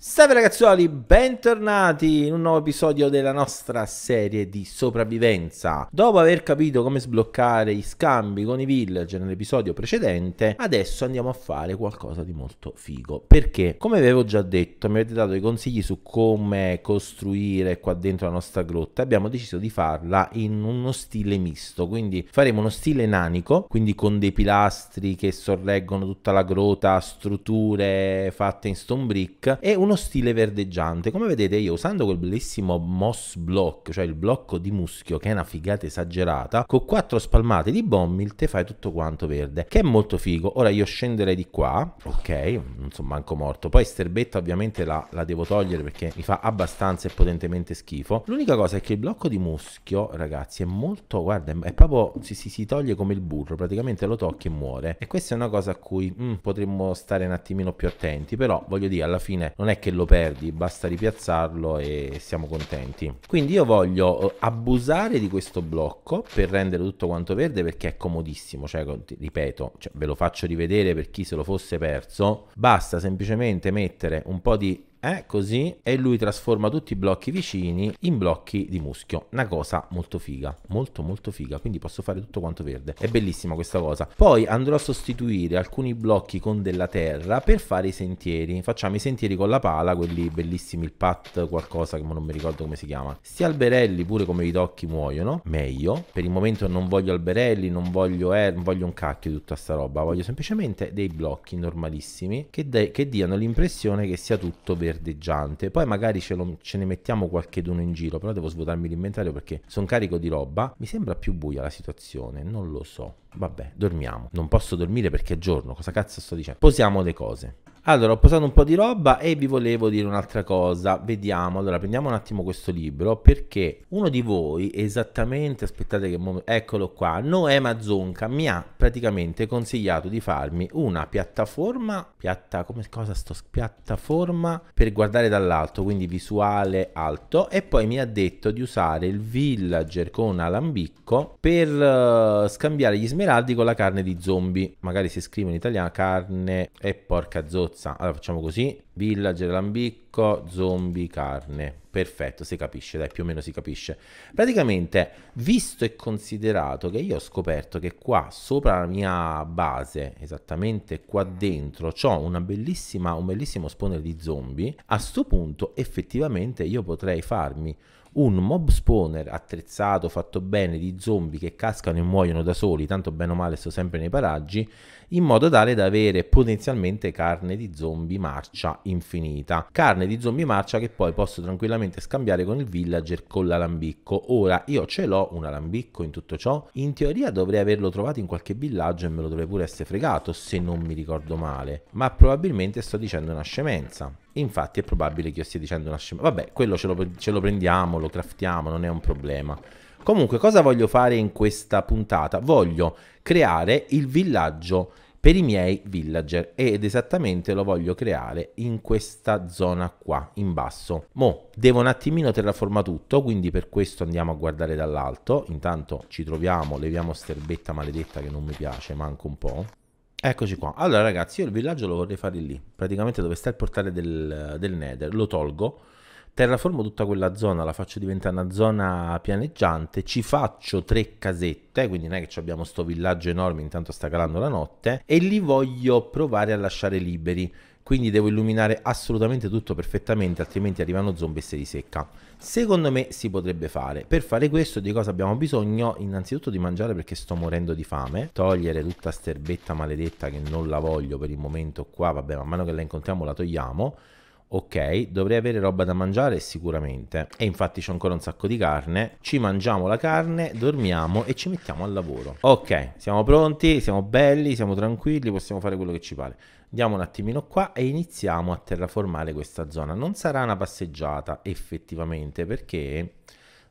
Salve ragazzuoli, bentornati in un nuovo episodio della nostra serie di sopravvivenza. Dopo aver capito come sbloccare gli scambi con i villager nell'episodio precedente, adesso andiamo a fare qualcosa di molto figo. Perché, come avevo già detto, mi avete dato dei consigli su come costruire qua dentro la nostra grotta. Abbiamo deciso di farla in uno stile misto, quindi faremo uno stile nanico, quindi con dei pilastri che sorreggono tutta la grotta, strutture fatte in stone brick e un uno stile verdeggiante. Come vedete io usando quel bellissimo moss block, cioè il blocco di muschio che è una figata esagerata, con quattro spalmate di bommil te fai tutto quanto verde, che è molto figo. Ora io scenderei di qua, ok, non sono manco morto. Poi sterbetta ovviamente la, la devo togliere perché mi fa abbastanza e potentemente schifo. L'unica cosa è che il blocco di muschio, ragazzi, è molto, guarda, è proprio, si, si, si toglie come il burro, praticamente lo tocchi e muore. E questa è una cosa a cui mm, potremmo stare un attimino più attenti, però voglio dire, alla fine non è che lo perdi, basta ripiazzarlo e siamo contenti. Quindi io voglio eh, abusare di questo blocco per rendere tutto quanto verde perché è comodissimo, cioè ripeto, cioè, ve lo faccio rivedere per chi se lo fosse perso, basta semplicemente mettere un po' di eh, così, e lui trasforma tutti i blocchi vicini in blocchi di muschio. Una cosa molto figa, molto molto figa, quindi posso fare tutto quanto verde. È bellissima questa cosa. Poi andrò a sostituire alcuni blocchi con della terra per fare i sentieri. Facciamo i sentieri con la pala, quelli bellissimi, il pat qualcosa che non mi ricordo come si chiama. Sti alberelli pure come i tocchi muoiono, meglio. Per il momento non voglio alberelli, non voglio, air, eh, non voglio un cacchio di tutta sta roba, voglio semplicemente dei blocchi normalissimi che, che diano l'impressione che sia tutto verde verdeggiante. Poi magari ce, lo, ce ne mettiamo qualche dono in giro, però devo svuotarmi l'inventario perché sono carico di roba. Mi sembra più buia la situazione, non lo so. Vabbè, dormiamo. Non posso dormire perché è giorno, cosa cazzo sto dicendo? Posiamo le cose. Allora, ho posato un po' di roba e vi volevo dire un'altra cosa. Vediamo, allora prendiamo un attimo questo libro perché uno di voi, esattamente, aspettate che... Eccolo qua, Noema Zonca mi ha praticamente consigliato di farmi una piattaforma, piatta, come cosa sto, piattaforma per guardare dall'alto, quindi visuale alto, e poi mi ha detto di usare il villager con alambicco per uh, scambiare gli smeraldi con la carne di zombie. Magari si scrive in italiano carne e porca zozza corsa. Allora facciamo così, villager, lambicco, zombie, carne. Perfetto, si capisce, dai, più o meno si capisce. Praticamente, visto e considerato che io ho scoperto che qua sopra la mia base, esattamente qua dentro, ho un bellissimo spawner di zombie, a sto punto effettivamente io potrei farmi un mob spawner attrezzato, fatto bene, di zombie che cascano e muoiono da soli, tanto bene o male sto sempre nei paraggi, in modo tale da avere potenzialmente carne di zombie marcia infinita. Carne di zombie marcia che poi posso tranquillamente scambiare con il villager con l'alambicco. Ora io ce l'ho un alambicco in tutto ciò, in teoria dovrei averlo trovato in qualche villaggio e me lo dovrei pure essere fregato se non mi ricordo male, ma probabilmente sto dicendo una scemenza. Infatti è probabile che io stia dicendo una scema. Vabbè, quello ce lo, ce lo prendiamo, lo craftiamo, non è un problema. Comunque, cosa voglio fare in questa puntata? Voglio creare il villaggio per i miei villager ed esattamente lo voglio creare in questa zona qua in basso mo devo un attimino terraforma tutto quindi per questo andiamo a guardare dall'alto intanto ci troviamo leviamo sterbetta maledetta che non mi piace manco un po' Eccoci qua. Allora ragazzi, io il villaggio lo vorrei fare lì, praticamente dove sta il portale del, del Nether, lo tolgo, terraformo tutta quella zona, la faccio diventare una zona pianeggiante, ci faccio tre casette, quindi non è che abbiamo sto villaggio enorme, intanto sta calando la notte, e li voglio provare a lasciare liberi quindi devo illuminare assolutamente tutto perfettamente altrimenti arrivano zombie e se li secca secondo me si potrebbe fare per fare questo di cosa abbiamo bisogno innanzitutto di mangiare perché sto morendo di fame togliere tutta sta erbetta maledetta che non la voglio per il momento qua vabbè man mano che la incontriamo la togliamo ok, dovrei avere roba da mangiare sicuramente. E infatti c'è ancora un sacco di carne. Ci mangiamo la carne, dormiamo e ci mettiamo al lavoro. Ok, siamo pronti, siamo belli, siamo tranquilli, possiamo fare quello che ci pare. Andiamo un attimino qua e iniziamo a terraformare questa zona. Non sarà una passeggiata effettivamente perché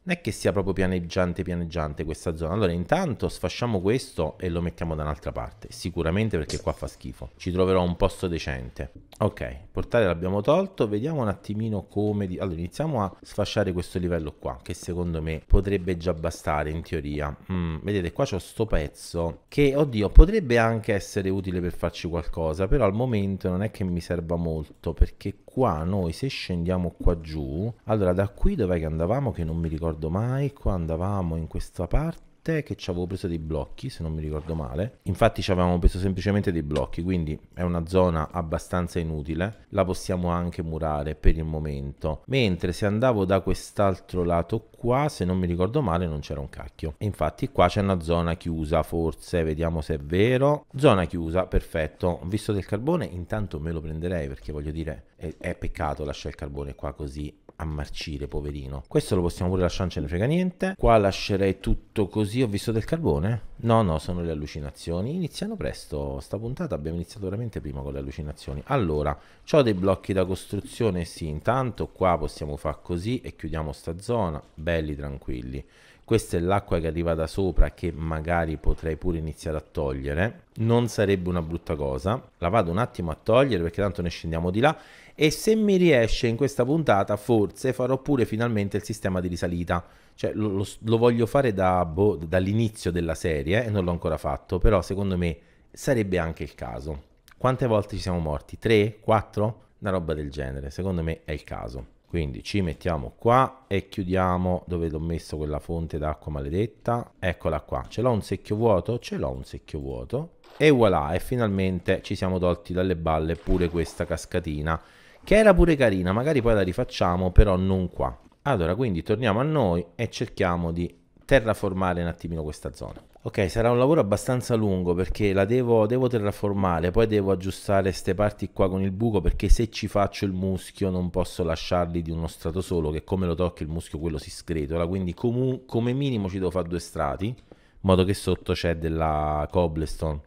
non è che sia proprio pianeggiante pianeggiante questa zona. Allora intanto sfasciamo questo e lo mettiamo da un'altra parte, sicuramente perché qua fa schifo. Ci troverò un posto decente. Ok, portale l'abbiamo tolto, vediamo un attimino come... Di... Allora iniziamo a sfasciare questo livello qua, che secondo me potrebbe già bastare in teoria. Mm, vedete qua c'ho sto pezzo che, oddio, potrebbe anche essere utile per farci qualcosa, però al momento non è che mi serva molto, perché qua noi se scendiamo qua giù... Allora da qui dov'è che andavamo che non mi ricordo ricordo mai quando andavamo in questa parte che ci avevo preso dei blocchi, se non mi ricordo male. Infatti ci avevamo preso semplicemente dei blocchi, quindi è una zona abbastanza inutile. La possiamo anche murare per il momento. Mentre se andavo da quest'altro lato qua, se non mi ricordo male, non c'era un cacchio. infatti qua c'è una zona chiusa, forse, vediamo se è vero. Zona chiusa, perfetto. Visto del carbone, intanto me lo prenderei perché voglio dire, è, è peccato lasciare il carbone qua così a marcire, poverino. Questo lo possiamo pure lasciare, non ce ne frega niente. Qua lascerei tutto così. Ho visto del carbone? No, no, sono le allucinazioni. Iniziano presto. Sta puntata abbiamo iniziato veramente prima con le allucinazioni. Allora, ho dei blocchi da costruzione. Sì, intanto qua possiamo fare così e chiudiamo sta zona. Belli, tranquilli questa è l'acqua che arriva da sopra che magari potrei pure iniziare a togliere non sarebbe una brutta cosa la vado un attimo a togliere perché tanto ne scendiamo di là e se mi riesce in questa puntata forse farò pure finalmente il sistema di risalita. Cioè lo, lo, lo voglio fare da, boh, dall'inizio della serie e eh, non l'ho ancora fatto, però secondo me sarebbe anche il caso. Quante volte ci siamo morti? 3? 4? Una roba del genere, secondo me è il caso. Quindi ci mettiamo qua e chiudiamo dove l'ho messo quella fonte d'acqua maledetta. Eccola qua. Ce l'ho un secchio vuoto? Ce l'ho un secchio vuoto. E voilà, e finalmente ci siamo tolti dalle balle pure questa cascatina che era pure carina, magari poi la rifacciamo, però non qua. Allora, quindi torniamo a noi e cerchiamo di terraformare un attimino questa zona. Ok, sarà un lavoro abbastanza lungo perché la devo, devo terraformare, poi devo aggiustare queste parti qua con il buco perché se ci faccio il muschio non posso lasciarli di uno strato solo che come lo tocchi il muschio quello si sgretola, quindi come minimo ci devo fare due strati in modo che sotto c'è della cobblestone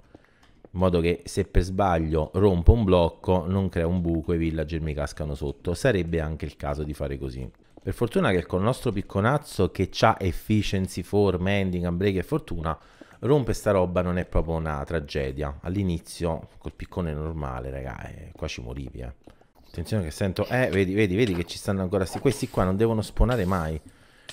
in modo che se per sbaglio rompo un blocco non crea un buco e i villager mi cascano sotto. Sarebbe anche il caso di fare così. Per fortuna che col nostro picconazzo che ha efficiency form, ending, unbreak e fortuna, rompe sta roba non è proprio una tragedia. All'inizio col piccone normale, raga, eh, qua ci morivi, eh. Attenzione che sento, eh, vedi, vedi, vedi che ci stanno ancora, questi qua non devono spawnare mai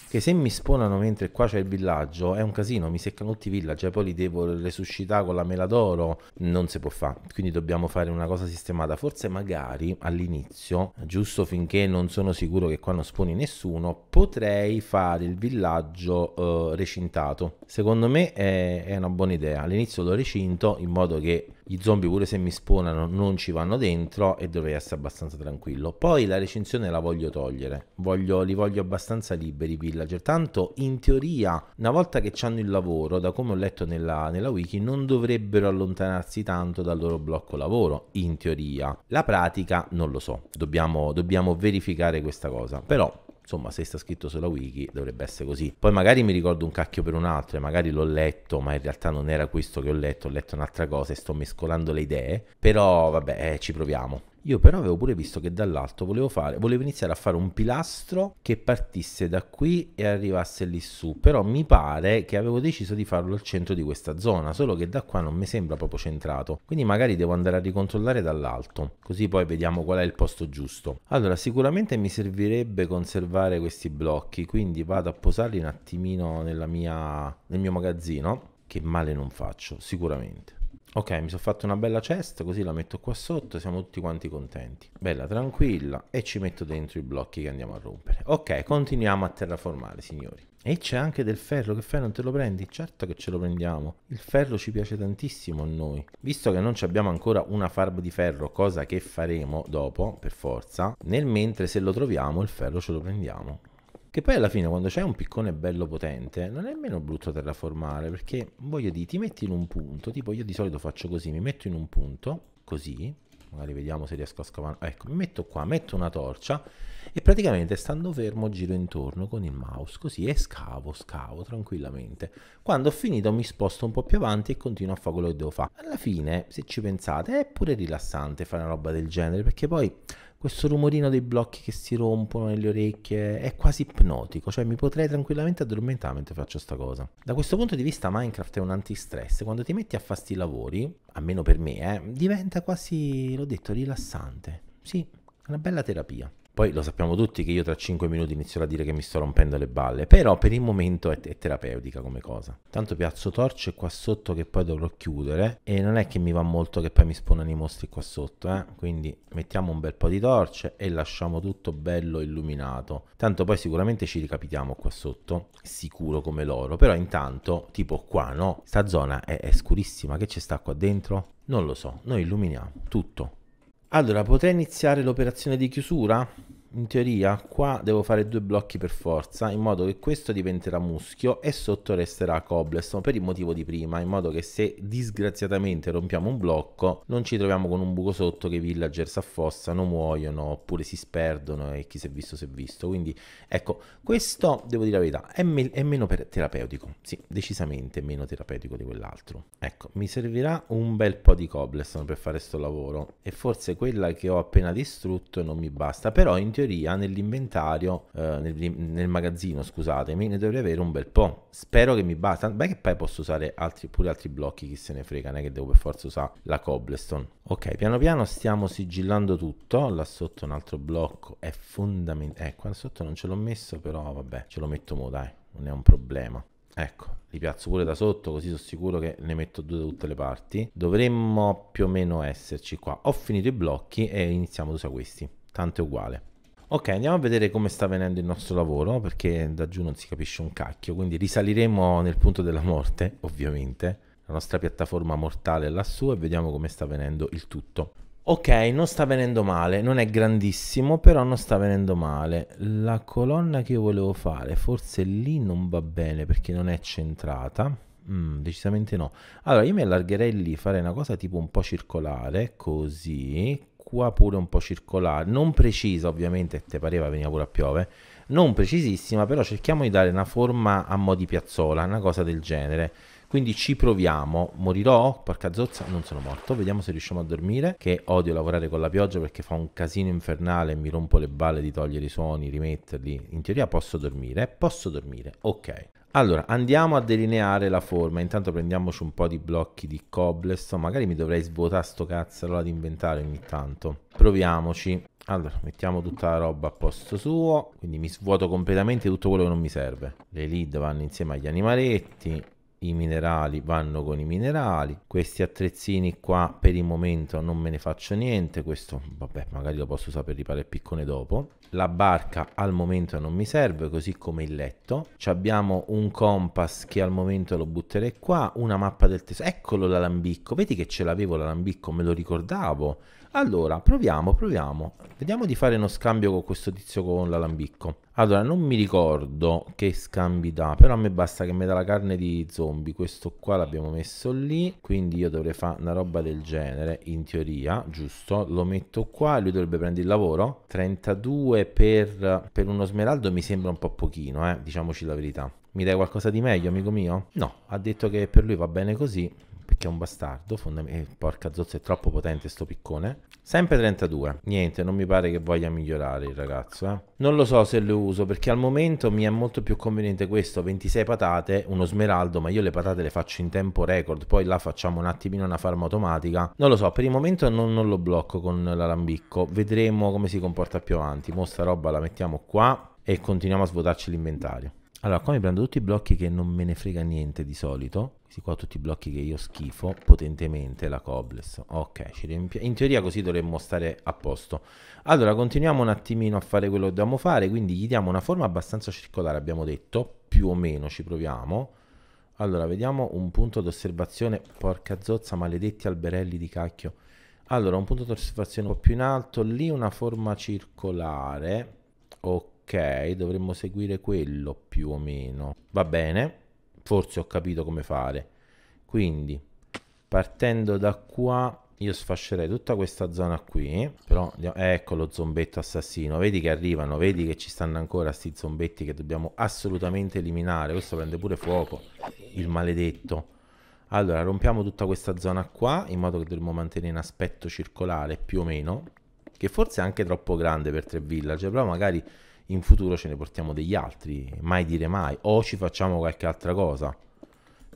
che se mi spawnano mentre qua c'è il villaggio è un casino, mi seccano tutti i villaggi, poi li devo resuscitare con la mela d'oro, non si può fare, quindi dobbiamo fare una cosa sistemata, forse magari all'inizio, giusto finché non sono sicuro che qua non spawni nessuno, potrei fare il villaggio eh, recintato, secondo me è, è una buona idea, all'inizio lo recinto in modo che gli zombie pure se mi spawnano non ci vanno dentro e dovrei essere abbastanza tranquillo. Poi la recinzione la voglio togliere, voglio, li voglio abbastanza liberi i villager, tanto in teoria una volta che hanno il lavoro, da come ho letto nella, nella wiki, non dovrebbero allontanarsi tanto dal loro blocco lavoro, in teoria. La pratica non lo so, dobbiamo, dobbiamo verificare questa cosa, però insomma se sta scritto sulla wiki dovrebbe essere così poi magari mi ricordo un cacchio per un altro e magari l'ho letto ma in realtà non era questo che ho letto ho letto un'altra cosa e sto mescolando le idee però vabbè eh, ci proviamo io però avevo pure visto che dall'alto volevo fare, volevo iniziare a fare un pilastro che partisse da qui e arrivasse lì su, però mi pare che avevo deciso di farlo al centro di questa zona, solo che da qua non mi sembra proprio centrato, quindi magari devo andare a ricontrollare dall'alto, così poi vediamo qual è il posto giusto. Allora sicuramente mi servirebbe conservare questi blocchi, quindi vado a posarli un attimino mia, nel mio magazzino, che male non faccio, sicuramente. Ok, mi sono fatto una bella cesta, così la metto qua sotto, siamo tutti quanti contenti. Bella, tranquilla, e ci metto dentro i blocchi che andiamo a rompere. Ok, continuiamo a terraformare, signori. E c'è anche del ferro, che fai non te lo prendi? Certo che ce lo prendiamo, il ferro ci piace tantissimo a noi. Visto che non abbiamo ancora una farba di ferro, cosa che faremo dopo, per forza, nel mentre se lo troviamo il ferro ce lo prendiamo. Che poi alla fine quando c'è un piccone bello potente non è meno brutto terraformare perché voglio dire ti metti in un punto, tipo io di solito faccio così, mi metto in un punto, così, magari vediamo se riesco a scavare, ecco mi metto qua, metto una torcia e praticamente stando fermo giro intorno con il mouse così e scavo, scavo tranquillamente. Quando ho finito mi sposto un po' più avanti e continuo a fare quello che devo fare. Alla fine se ci pensate è pure rilassante fare una roba del genere perché poi questo rumorino dei blocchi che si rompono nelle orecchie è quasi ipnotico, cioè mi potrei tranquillamente addormentare mentre faccio questa cosa. Da questo punto di vista Minecraft è un antistress, quando ti metti a fare sti lavori, almeno per me, eh, diventa quasi, l'ho detto, rilassante. Sì, è una bella terapia. Poi lo sappiamo tutti che io tra 5 minuti inizierò a dire che mi sto rompendo le balle, però per il momento è, è terapeutica come cosa. Tanto piazzo torce qua sotto che poi dovrò chiudere e non è che mi va molto che poi mi spawnano i mostri qua sotto, eh? quindi mettiamo un bel po' di torce e lasciamo tutto bello illuminato. Tanto poi sicuramente ci ricapitiamo qua sotto, sicuro come l'oro, però intanto tipo qua no, sta zona è, è scurissima, che ci sta qua dentro? Non lo so, noi illuminiamo tutto, allora, potrei iniziare l'operazione di chiusura? in teoria qua devo fare due blocchi per forza in modo che questo diventerà muschio e sotto resterà cobblestone per il motivo di prima in modo che se disgraziatamente rompiamo un blocco non ci troviamo con un buco sotto che i villager si affossano muoiono oppure si sperdono e chi si è visto si è visto quindi ecco questo devo dire la verità è, me è meno terapeutico sì decisamente meno terapeutico di quell'altro ecco mi servirà un bel po' di cobblestone per fare sto lavoro e forse quella che ho appena distrutto non mi basta però in teoria nell'inventario, eh, nel, nel, magazzino, scusatemi, ne dovrei avere un bel po'. Spero che mi basta. Beh, che poi posso usare altri, pure altri blocchi, chi se ne frega, non è che devo per forza usare la cobblestone. Ok, piano piano stiamo sigillando tutto. Là sotto un altro blocco è fondamentale. Eh, ecco, qua sotto non ce l'ho messo, però vabbè, ce lo metto mo, dai, non è un problema. Ecco, li piazzo pure da sotto così sono sicuro che ne metto due da tutte le parti. Dovremmo più o meno esserci qua. Ho finito i blocchi e iniziamo ad usare questi. Tanto è uguale. Ok, andiamo a vedere come sta venendo il nostro lavoro, perché da giù non si capisce un cacchio, quindi risaliremo nel punto della morte, ovviamente, la nostra piattaforma mortale è lassù e vediamo come sta venendo il tutto. Ok, non sta venendo male, non è grandissimo, però non sta venendo male. La colonna che io volevo fare, forse lì non va bene perché non è centrata. Mm, decisamente no. Allora, io mi allargherei lì, farei una cosa tipo un po' circolare, così, qua pure un po' circolare, non precisa ovviamente, te pareva veniva pure a piove, non precisissima, però cerchiamo di dare una forma a mo' di piazzola, una cosa del genere. Quindi ci proviamo, morirò, porca zozza, non sono morto, vediamo se riusciamo a dormire, che odio lavorare con la pioggia perché fa un casino infernale e mi rompo le balle di togliere i suoni, rimetterli, in teoria posso dormire, posso dormire, ok. Allora, andiamo a delineare la forma. Intanto prendiamoci un po' di blocchi di cobblestone. Magari mi dovrei svuotare sto cazzarola di inventare ogni tanto. Proviamoci. Allora, mettiamo tutta la roba a posto suo. Quindi mi svuoto completamente tutto quello che non mi serve. Le lead vanno insieme agli animaletti i minerali vanno con i minerali questi attrezzini qua per il momento non me ne faccio niente questo vabbè magari lo posso usare per ripare il piccone dopo la barca al momento non mi serve così come il letto Ci abbiamo un compass che al momento lo butterei qua una mappa del tesoro eccolo l'alambicco vedi che ce l'avevo l'alambicco me lo ricordavo allora, proviamo, proviamo. Vediamo di fare uno scambio con questo tizio con l'alambicco. Allora, non mi ricordo che scambi dà, però a me basta che mi dà la carne di zombie. Questo qua l'abbiamo messo lì, quindi io dovrei fare una roba del genere, in teoria, giusto? Lo metto qua e lui dovrebbe prendere il lavoro. 32 per, per uno smeraldo mi sembra un po' pochino, eh? diciamoci la verità. Mi dai qualcosa di meglio, amico mio? No, ha detto che per lui va bene così perché è un bastardo, fondamentalmente, eh, porca zozza è troppo potente sto piccone. Sempre 32, niente, non mi pare che voglia migliorare il ragazzo, eh. Non lo so se lo uso, perché al momento mi è molto più conveniente questo, 26 patate, uno smeraldo, ma io le patate le faccio in tempo record, poi là facciamo un attimino una farma automatica. Non lo so, per il momento non, non lo blocco con l'alambicco, vedremo come si comporta più avanti. Mo sta roba la mettiamo qua e continuiamo a svuotarci l'inventario. Allora, qua mi prendo tutti i blocchi che non me ne frega niente di solito. Questi qua tutti i blocchi che io schifo potentemente la Cobles. Ok, ci riempiamo. In teoria così dovremmo stare a posto. Allora, continuiamo un attimino a fare quello che dobbiamo fare. Quindi gli diamo una forma abbastanza circolare, abbiamo detto. Più o meno ci proviamo. Allora, vediamo un punto d'osservazione. Porca zozza, maledetti alberelli di cacchio. Allora, un punto d'osservazione un po' più in alto. Lì una forma circolare. Ok ok, dovremmo seguire quello più o meno. Va bene, forse ho capito come fare. Quindi, partendo da qua, io sfascerei tutta questa zona qui, però ecco lo zombetto assassino, vedi che arrivano, vedi che ci stanno ancora sti zombetti che dobbiamo assolutamente eliminare, questo prende pure fuoco, il maledetto. Allora, rompiamo tutta questa zona qua, in modo che dovremmo mantenere in aspetto circolare, più o meno, che forse è anche troppo grande per tre villager, però magari in futuro ce ne portiamo degli altri, mai dire mai, o ci facciamo qualche altra cosa.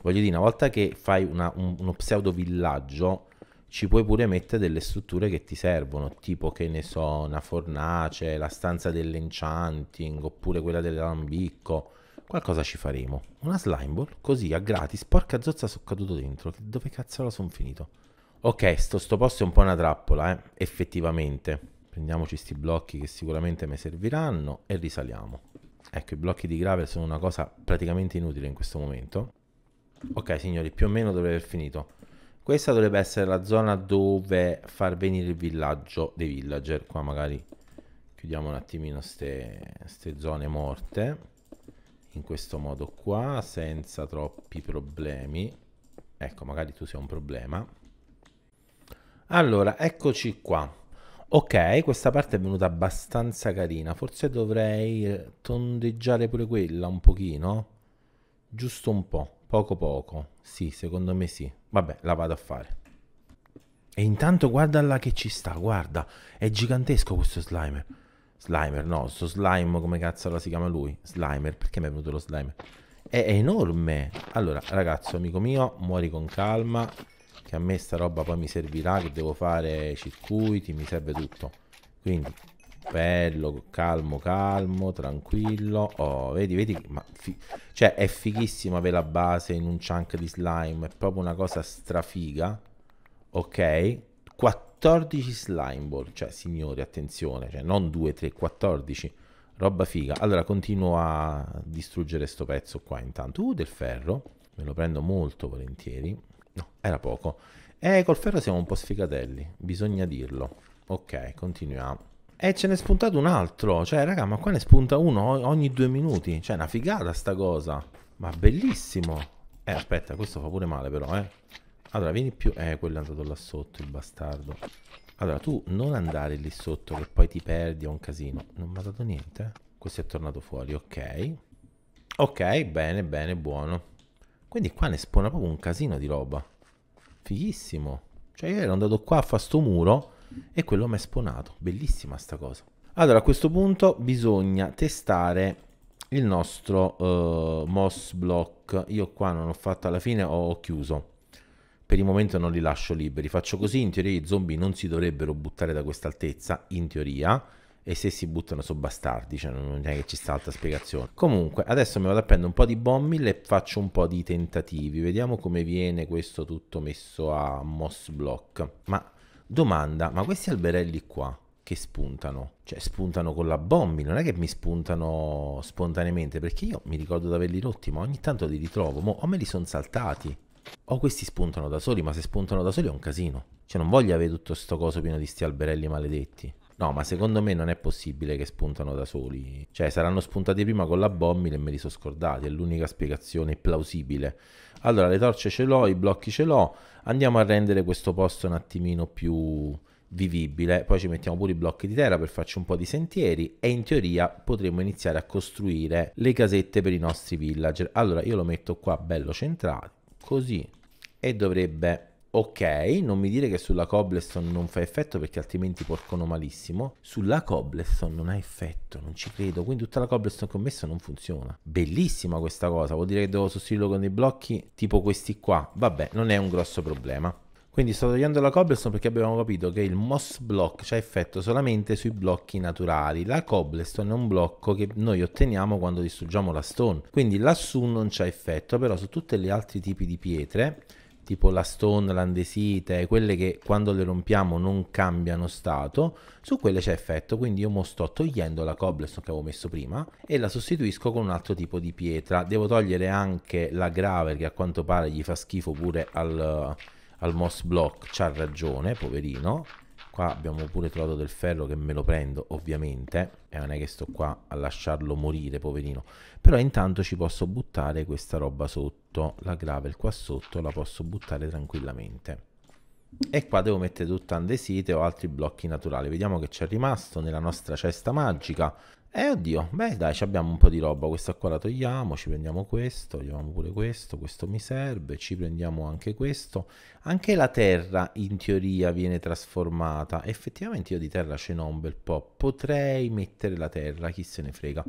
Voglio dire, una volta che fai una, un, uno pseudo villaggio, ci puoi pure mettere delle strutture che ti servono, tipo che ne so, una fornace, la stanza dell'enchanting, oppure quella dell'alambicco. Qualcosa ci faremo. Una slime ball, così, a gratis. Porca zozza, sono caduto dentro. Dove cazzo la sono finito? Ok, sto, sto posto è un po' una trappola, eh, effettivamente prendiamoci questi blocchi che sicuramente mi serviranno e risaliamo ecco i blocchi di gravel sono una cosa praticamente inutile in questo momento ok signori più o meno dovrei aver finito questa dovrebbe essere la zona dove far venire il villaggio dei villager qua magari chiudiamo un attimino queste zone morte in questo modo qua senza troppi problemi ecco magari tu sei un problema allora eccoci qua Ok, questa parte è venuta abbastanza carina. Forse dovrei eh, tondeggiare pure quella un pochino. Giusto un po', poco poco. Sì, secondo me sì. Vabbè, la vado a fare. E intanto guarda là che ci sta, guarda. È gigantesco questo slimer. Slimer, no, sto slime, come cazzo la si chiama lui? Slimer, perché mi è venuto lo slimer? È enorme. Allora, ragazzo, amico mio, muori con calma che a me sta roba poi mi servirà, che devo fare circuiti, mi serve tutto. Quindi, bello, calmo, calmo, tranquillo. Oh, vedi, vedi, ma cioè è fighissimo avere la base in un chunk di slime, è proprio una cosa strafiga. Ok, 14 slime ball, cioè signori, attenzione, cioè non 2, 3, 14. Roba figa. Allora, continuo a distruggere sto pezzo qua intanto. Uh, del ferro. Me lo prendo molto volentieri. No, era poco. Eh, col ferro siamo un po' sfigatelli, bisogna dirlo. Ok, continuiamo. E eh, ce n'è spuntato un altro. Cioè, raga, ma qua ne spunta uno ogni due minuti. Cioè, è una figata sta cosa. Ma bellissimo. Eh, aspetta, questo fa pure male però, eh. Allora, vieni più... Eh, quello è andato là sotto, il bastardo. Allora, tu non andare lì sotto che poi ti perdi, è un casino. Non mi ha dato niente. Eh. Questo è tornato fuori, ok. Ok, bene, bene, buono. Quindi qua ne spona proprio un casino di roba. Fighissimo. Cioè io ero andato qua a fare sto muro e quello mi è spawnato. Bellissima sta cosa. Allora a questo punto bisogna testare il nostro uh, moss block. Io qua non ho fatto alla fine, ho chiuso. Per il momento non li lascio liberi. Faccio così, in teoria i zombie non si dovrebbero buttare da quest'altezza, in teoria e se si buttano su bastardi, cioè non è che ci sta altra spiegazione. Comunque, adesso mi vado a prendere un po' di bombil e faccio un po' di tentativi, vediamo come viene questo tutto messo a moss block. Ma domanda, ma questi alberelli qua che spuntano? Cioè spuntano con la bombil, non è che mi spuntano spontaneamente, perché io mi ricordo di averli rotti, ma ogni tanto li ritrovo, mo, o me li sono saltati, o questi spuntano da soli, ma se spuntano da soli è un casino. Cioè non voglio avere tutto sto coso pieno di sti alberelli maledetti. No, ma secondo me non è possibile che spuntano da soli. Cioè, saranno spuntati prima con la Bommil e me li sono scordati. È l'unica spiegazione plausibile. Allora, le torce ce l'ho, i blocchi ce l'ho. Andiamo a rendere questo posto un attimino più vivibile. Poi ci mettiamo pure i blocchi di terra per farci un po' di sentieri. E in teoria potremmo iniziare a costruire le casette per i nostri villager. Allora, io lo metto qua bello centrato, così. E dovrebbe Ok, non mi dire che sulla Cobbleston non fa effetto perché altrimenti porcono malissimo. Sulla Cobbleston non ha effetto, non ci credo. Quindi tutta la Cobbleston che ho messo non funziona. Bellissima questa cosa, vuol dire che devo sostituirlo con dei blocchi tipo questi qua. Vabbè, non è un grosso problema. Quindi sto togliendo la cobblestone perché abbiamo capito che il moss block ha effetto solamente sui blocchi naturali. La cobblestone è un blocco che noi otteniamo quando distruggiamo la stone. Quindi lassù non c'ha effetto, però su tutti gli altri tipi di pietre tipo la stone, l'andesite, quelle che quando le rompiamo non cambiano stato, su quelle c'è effetto, quindi io mo sto togliendo la cobblestone che avevo messo prima e la sostituisco con un altro tipo di pietra, devo togliere anche la grave che a quanto pare gli fa schifo pure al, al moss block, c'ha ragione, poverino, qua abbiamo pure trovato del ferro che me lo prendo ovviamente e non è che sto qua a lasciarlo morire poverino però intanto ci posso buttare questa roba sotto sotto, la gravel qua sotto la posso buttare tranquillamente. E qua devo mettere tutta andesite o altri blocchi naturali. Vediamo che c'è rimasto nella nostra cesta magica. Eh oddio, beh dai, abbiamo un po' di roba, questa qua la togliamo, ci prendiamo questo, togliamo pure questo, questo mi serve, ci prendiamo anche questo. Anche la terra in teoria viene trasformata, effettivamente io di terra ce n'ho un bel po', potrei mettere la terra, chi se ne frega.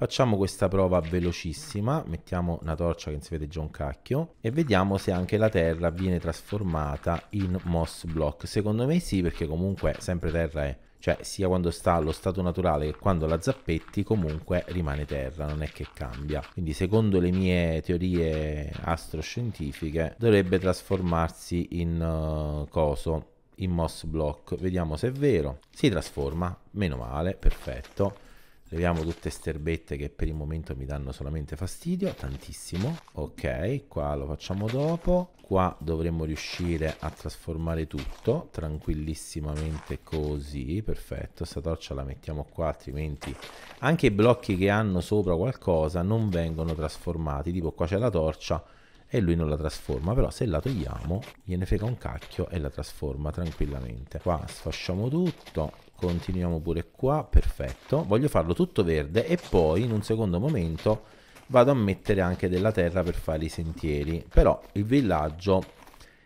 Facciamo questa prova velocissima, mettiamo una torcia che si vede già un cacchio e vediamo se anche la terra viene trasformata in moss block. Secondo me sì, perché comunque sempre terra è cioè sia quando sta allo stato naturale che quando la zappetti comunque rimane terra, non è che cambia. Quindi secondo le mie teorie astroscientifiche dovrebbe trasformarsi in uh, coso, in moss block. Vediamo se è vero. Si trasforma, meno male, perfetto. Leviamo tutte queste erbette che per il momento mi danno solamente fastidio, tantissimo. Ok, qua lo facciamo dopo. Qua dovremmo riuscire a trasformare tutto tranquillissimamente così, perfetto. questa torcia la mettiamo qua, altrimenti anche i blocchi che hanno sopra qualcosa non vengono trasformati. Tipo qua c'è la torcia e lui non la trasforma, però se la togliamo gliene frega un cacchio e la trasforma tranquillamente. Qua sfasciamo tutto, continuiamo pure qua perfetto voglio farlo tutto verde e poi in un secondo momento vado a mettere anche della terra per fare i sentieri però il villaggio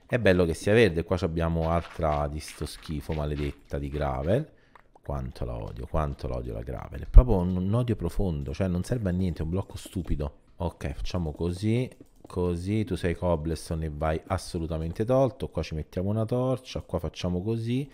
è bello che sia verde qua abbiamo altra di sto schifo maledetta di gravel quanto la odio quanto la odio la gravel è proprio un, un odio profondo cioè non serve a niente è un blocco stupido ok facciamo così così tu sei cobblestone e vai assolutamente tolto qua ci mettiamo una torcia qua facciamo così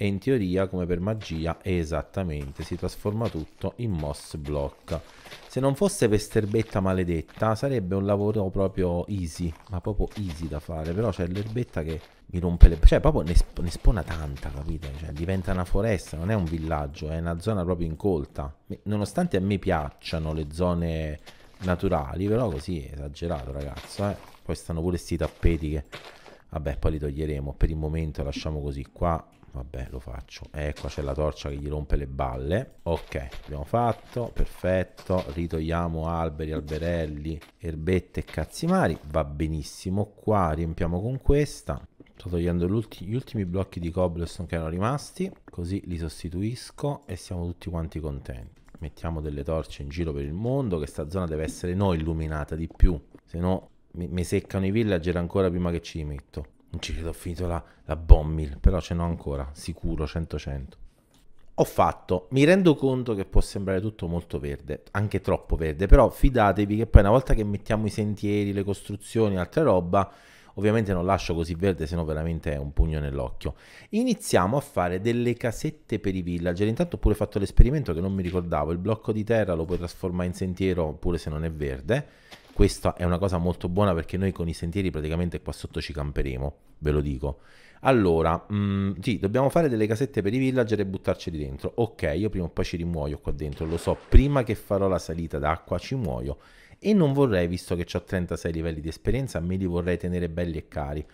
e in teoria come per magia esattamente si trasforma tutto in moss block se non fosse per sterbetta maledetta sarebbe un lavoro proprio easy ma proprio easy da fare però c'è l'erbetta che mi rompe le cioè proprio ne, sp ne spona tanta capite cioè, diventa una foresta non è un villaggio è una zona proprio incolta nonostante a me piacciono le zone naturali però così è esagerato ragazzo eh. poi stanno pure questi tappeti che vabbè poi li toglieremo per il momento lasciamo così qua vabbè lo faccio e eh, qua c'è la torcia che gli rompe le balle ok abbiamo fatto perfetto ritogliamo alberi alberelli erbette e cazzimari va benissimo qua riempiamo con questa sto togliendo ulti gli ultimi blocchi di cobblestone che erano rimasti così li sostituisco e siamo tutti quanti contenti mettiamo delle torce in giro per il mondo che sta zona deve essere noi illuminata di più se no mi, mi seccano i villager ancora prima che ci metto non ci credo, ho finito la, la Bommil, però ce n'ho ancora, sicuro, 100-100. Ho fatto, mi rendo conto che può sembrare tutto molto verde, anche troppo verde, però fidatevi che poi una volta che mettiamo i sentieri, le costruzioni, altra roba, ovviamente non lascio così verde, sennò veramente è un pugno nell'occhio. Iniziamo a fare delle casette per i villager, intanto ho pure fatto l'esperimento che non mi ricordavo, il blocco di terra lo puoi trasformare in sentiero pure se non è verde, questa è una cosa molto buona perché noi con i sentieri praticamente qua sotto ci camperemo, ve lo dico. Allora, mh, mm, sì, dobbiamo fare delle casette per i villager e buttarci dentro. Ok, io prima o poi ci rimuoio qua dentro, lo so, prima che farò la salita d'acqua ci muoio. E non vorrei, visto che ho 36 livelli di esperienza, me li vorrei tenere belli e cari.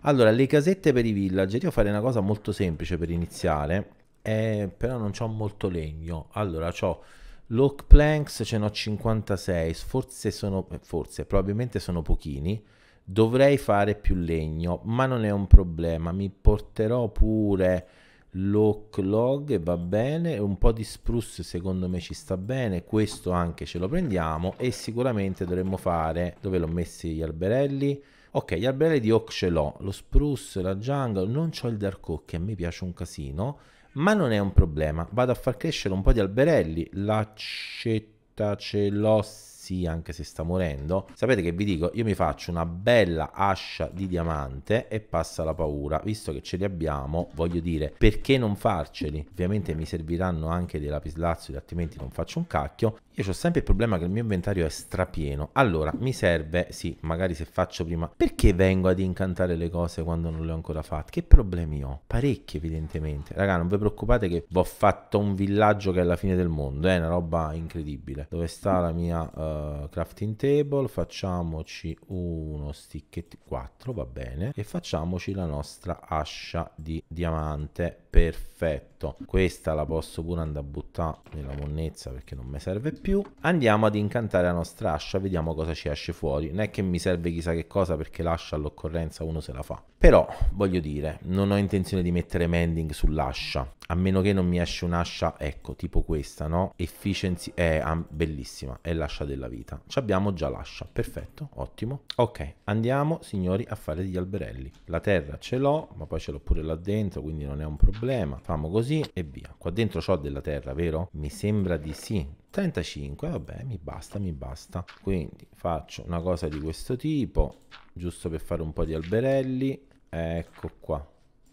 Allora, le casette per i villager, io farei una cosa molto semplice per iniziare, eh, però non ho molto legno. Allora, ho Lock planks ce ne ho 56, forse sono, eh, forse, probabilmente sono pochini. Dovrei fare più legno, ma non è un problema. Mi porterò pure lock log va bene. Un po' di spruce secondo me ci sta bene. Questo anche ce lo prendiamo e sicuramente dovremmo fare... Dove l'ho messi gli alberelli? Ok, gli alberelli di oak ce l'ho. Lo spruce, la jungle, non ho il dark oak a me piace un casino ma non è un problema. Vado a far crescere un po' di alberelli, l'accetacellossi sì anche se sta morendo, sapete che vi dico, io mi faccio una bella ascia di diamante e passa la paura, visto che ce li abbiamo, voglio dire, perché non farceli? Ovviamente mi serviranno anche dei lapislazzi, altrimenti non faccio un cacchio. Io ho sempre il problema che il mio inventario è strapieno. Allora, mi serve, sì, magari se faccio prima, perché vengo ad incantare le cose quando non le ho ancora fatte? Che problemi ho? Parecchi evidentemente. Raga, non vi preoccupate che vi ho fatto un villaggio che è la fine del mondo, è eh? una roba incredibile. Dove sta la mia... Uh, eh, crafting table, facciamoci uno stick 4, va bene, e facciamoci la nostra ascia di diamante, perfetto. Questa la posso pure andare a buttare nella monnezza perché non mi serve più. Andiamo ad incantare la nostra ascia, vediamo cosa ci esce fuori. Non è che mi serve chissà che cosa perché l'ascia all'occorrenza uno se la fa. Però, voglio dire, non ho intenzione di mettere mending sull'ascia, a meno che non mi esce un'ascia, ecco, tipo questa, no? Efficiency, è eh, bellissima, è l'ascia della della vita. Ci abbiamo già l'ascia. Perfetto, ottimo. Ok, andiamo signori a fare degli alberelli. La terra ce l'ho, ma poi ce l'ho pure là dentro, quindi non è un problema. Famo così e via. Qua dentro ho della terra, vero? Mi sembra di sì. 35, vabbè, mi basta, mi basta. Quindi faccio una cosa di questo tipo, giusto per fare un po' di alberelli. Ecco qua,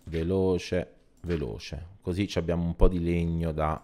veloce, veloce. Così abbiamo un po' di legno da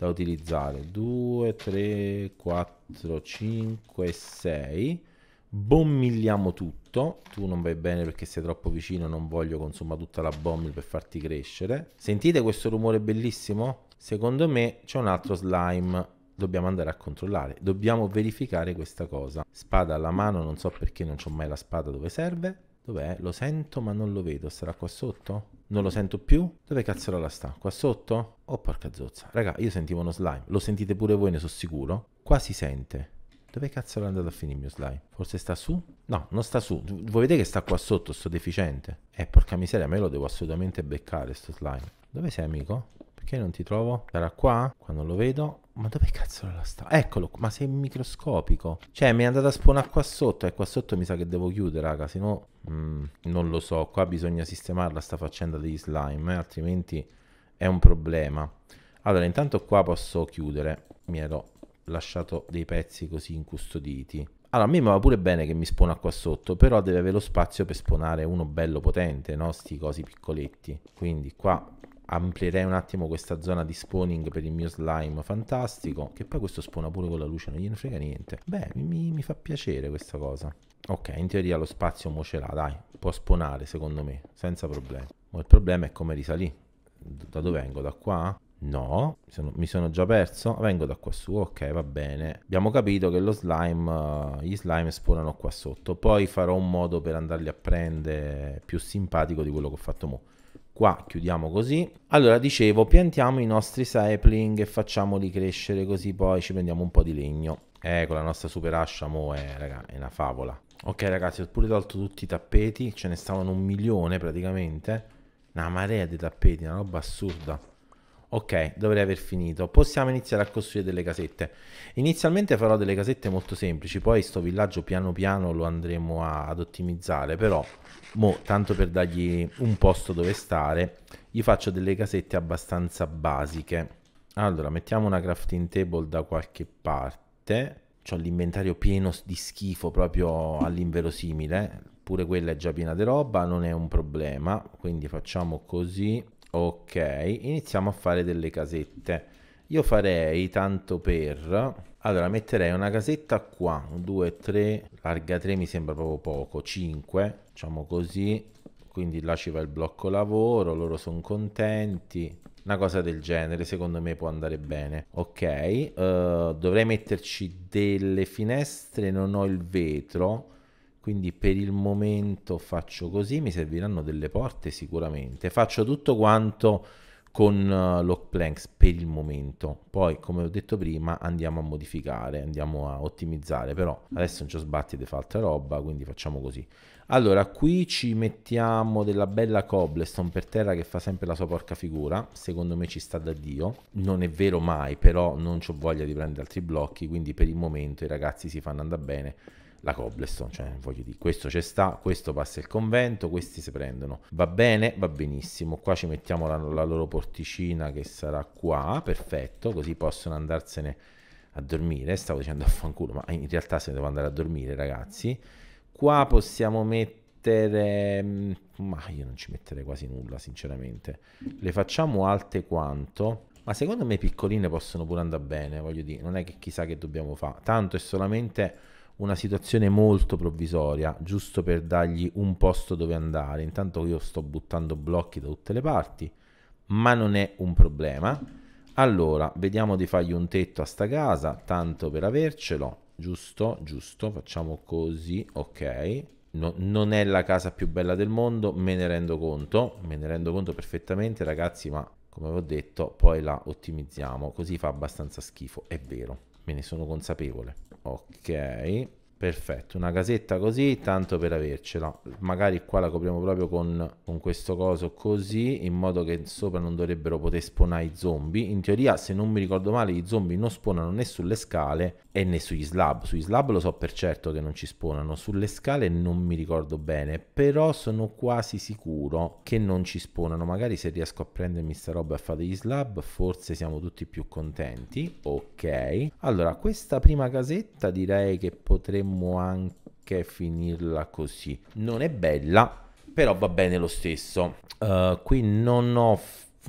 da utilizzare 2 3 4 5 6 bommigliamo tutto tu non vai bene perché sei troppo vicino non voglio consumare tutta la bombil per farti crescere sentite questo rumore bellissimo secondo me c'è un altro slime dobbiamo andare a controllare dobbiamo verificare questa cosa spada alla mano non so perché non ho mai la spada dove serve Dov'è? Lo sento ma non lo vedo. Sarà qua sotto? Non lo sento più? Dove cazzarola sta? Qua sotto? Oh porca zozza. Raga, io sentivo uno slime. Lo sentite pure voi, ne sono sicuro. Qua si sente. Dove cazzo era andato a finire il mio slime? Forse sta su? No, non sta su. Voi vedete che sta qua sotto, sto deficiente. Eh, porca miseria, me lo devo assolutamente beccare, sto slime. Dove sei, amico? Perché non ti trovo? Sarà qua? Qua non lo vedo. Ma dove cazzo la sta? Eccolo, ma sei microscopico. Cioè, mi è andata a spawnare qua sotto. E qua sotto mi sa che devo chiudere, raga. Se no, mm, non lo so. Qua bisogna sistemarla sta faccenda degli slime. Eh, altrimenti è un problema. Allora, intanto qua posso chiudere. Mi ero lasciato dei pezzi così incustoditi. Allora, a me mi va pure bene che mi spona qua sotto, però deve avere lo spazio per sponare uno bello potente, no? Sti cosi piccoletti. Quindi qua amplierei un attimo questa zona di spawning per il mio slime fantastico che poi questo spona pure con la luce non gliene frega niente beh mi, mi fa piacere questa cosa ok in teoria lo spazio mo ce l'ha dai può spawnare secondo me senza problemi ma il problema è come risalì da dove vengo da qua No, sono, mi sono già perso. Vengo da qua su, ok, va bene. Abbiamo capito che lo slime, eh, gli slime spawnano qua sotto. Poi farò un modo per andarli a prendere più simpatico di quello che ho fatto mo'. Qua chiudiamo così. Allora dicevo piantiamo i nostri sapling e facciamoli crescere così poi ci prendiamo un po' di legno. Ecco la nostra super ascia mo è, raga, è una favola. Ok ragazzi ho pure tolto tutti i tappeti, ce ne stavano un milione praticamente. Una marea di tappeti, una roba assurda. Ok, dovrei aver finito. Possiamo iniziare a costruire delle casette. Inizialmente farò delle casette molto semplici, poi sto villaggio piano piano lo andremo a, ad ottimizzare, però mo, tanto per dargli un posto dove stare, gli faccio delle casette abbastanza basiche. Allora, mettiamo una crafting table da qualche parte. Ho l'inventario pieno di schifo proprio all'inverosimile. Pure quella è già piena di roba, non è un problema. Quindi facciamo così Ok, iniziamo a fare delle casette. Io farei tanto per... Allora, metterei una casetta qua, 2, 3, larga 3 mi sembra proprio poco, 5, diciamo così. Quindi là ci va il blocco lavoro, loro sono contenti. Una cosa del genere, secondo me può andare bene. Ok, uh, dovrei metterci delle finestre, non ho il vetro quindi per il momento faccio così, mi serviranno delle porte sicuramente. Faccio tutto quanto con uh, lock planks per il momento. Poi, come ho detto prima, andiamo a modificare, andiamo a ottimizzare, però adesso non ci sbatti di fare altra roba, quindi facciamo così. Allora, qui ci mettiamo della bella cobblestone per terra che fa sempre la sua porca figura, secondo me ci sta da Dio. Non è vero mai, però non ho voglia di prendere altri blocchi, quindi per il momento i ragazzi si fanno andare bene la Cobblestone, cioè voglio dire, questo c'è sta, questo passa il convento, questi si prendono. Va bene, va benissimo. Qua ci mettiamo la, la loro porticina che sarà qua, perfetto, così possono andarsene a dormire. Stavo dicendo affanculo, ma in realtà se ne devono andare a dormire, ragazzi. Qua possiamo mettere mm, ma io non ci metterei quasi nulla, sinceramente. Le facciamo alte quanto? Ma secondo me piccoline possono pure andare bene, voglio dire, non è che chissà che dobbiamo fare. Tanto è solamente una situazione molto provvisoria, giusto per dargli un posto dove andare. Intanto io sto buttando blocchi da tutte le parti, ma non è un problema. Allora, vediamo di fargli un tetto a sta casa, tanto per avercelo, giusto, giusto, facciamo così, ok. No, non è la casa più bella del mondo, me ne rendo conto, me ne rendo conto perfettamente ragazzi, ma come ho detto poi la ottimizziamo, così fa abbastanza schifo, è vero, me ne sono consapevole ok Perfetto, una casetta così, tanto per avercela. Magari qua la copriamo proprio con, con, questo coso così, in modo che sopra non dovrebbero poter spawnare i zombie. In teoria, se non mi ricordo male, i zombie non spawnano né sulle scale e né sugli slab. Sugli slab lo so per certo che non ci spawnano, sulle scale non mi ricordo bene, però sono quasi sicuro che non ci spawnano. Magari se riesco a prendermi sta roba e a fare degli slab, forse siamo tutti più contenti. Ok. Allora, questa prima casetta direi che potremmo potremmo anche finirla così. Non è bella, però va bene lo stesso. Uh, qui non ho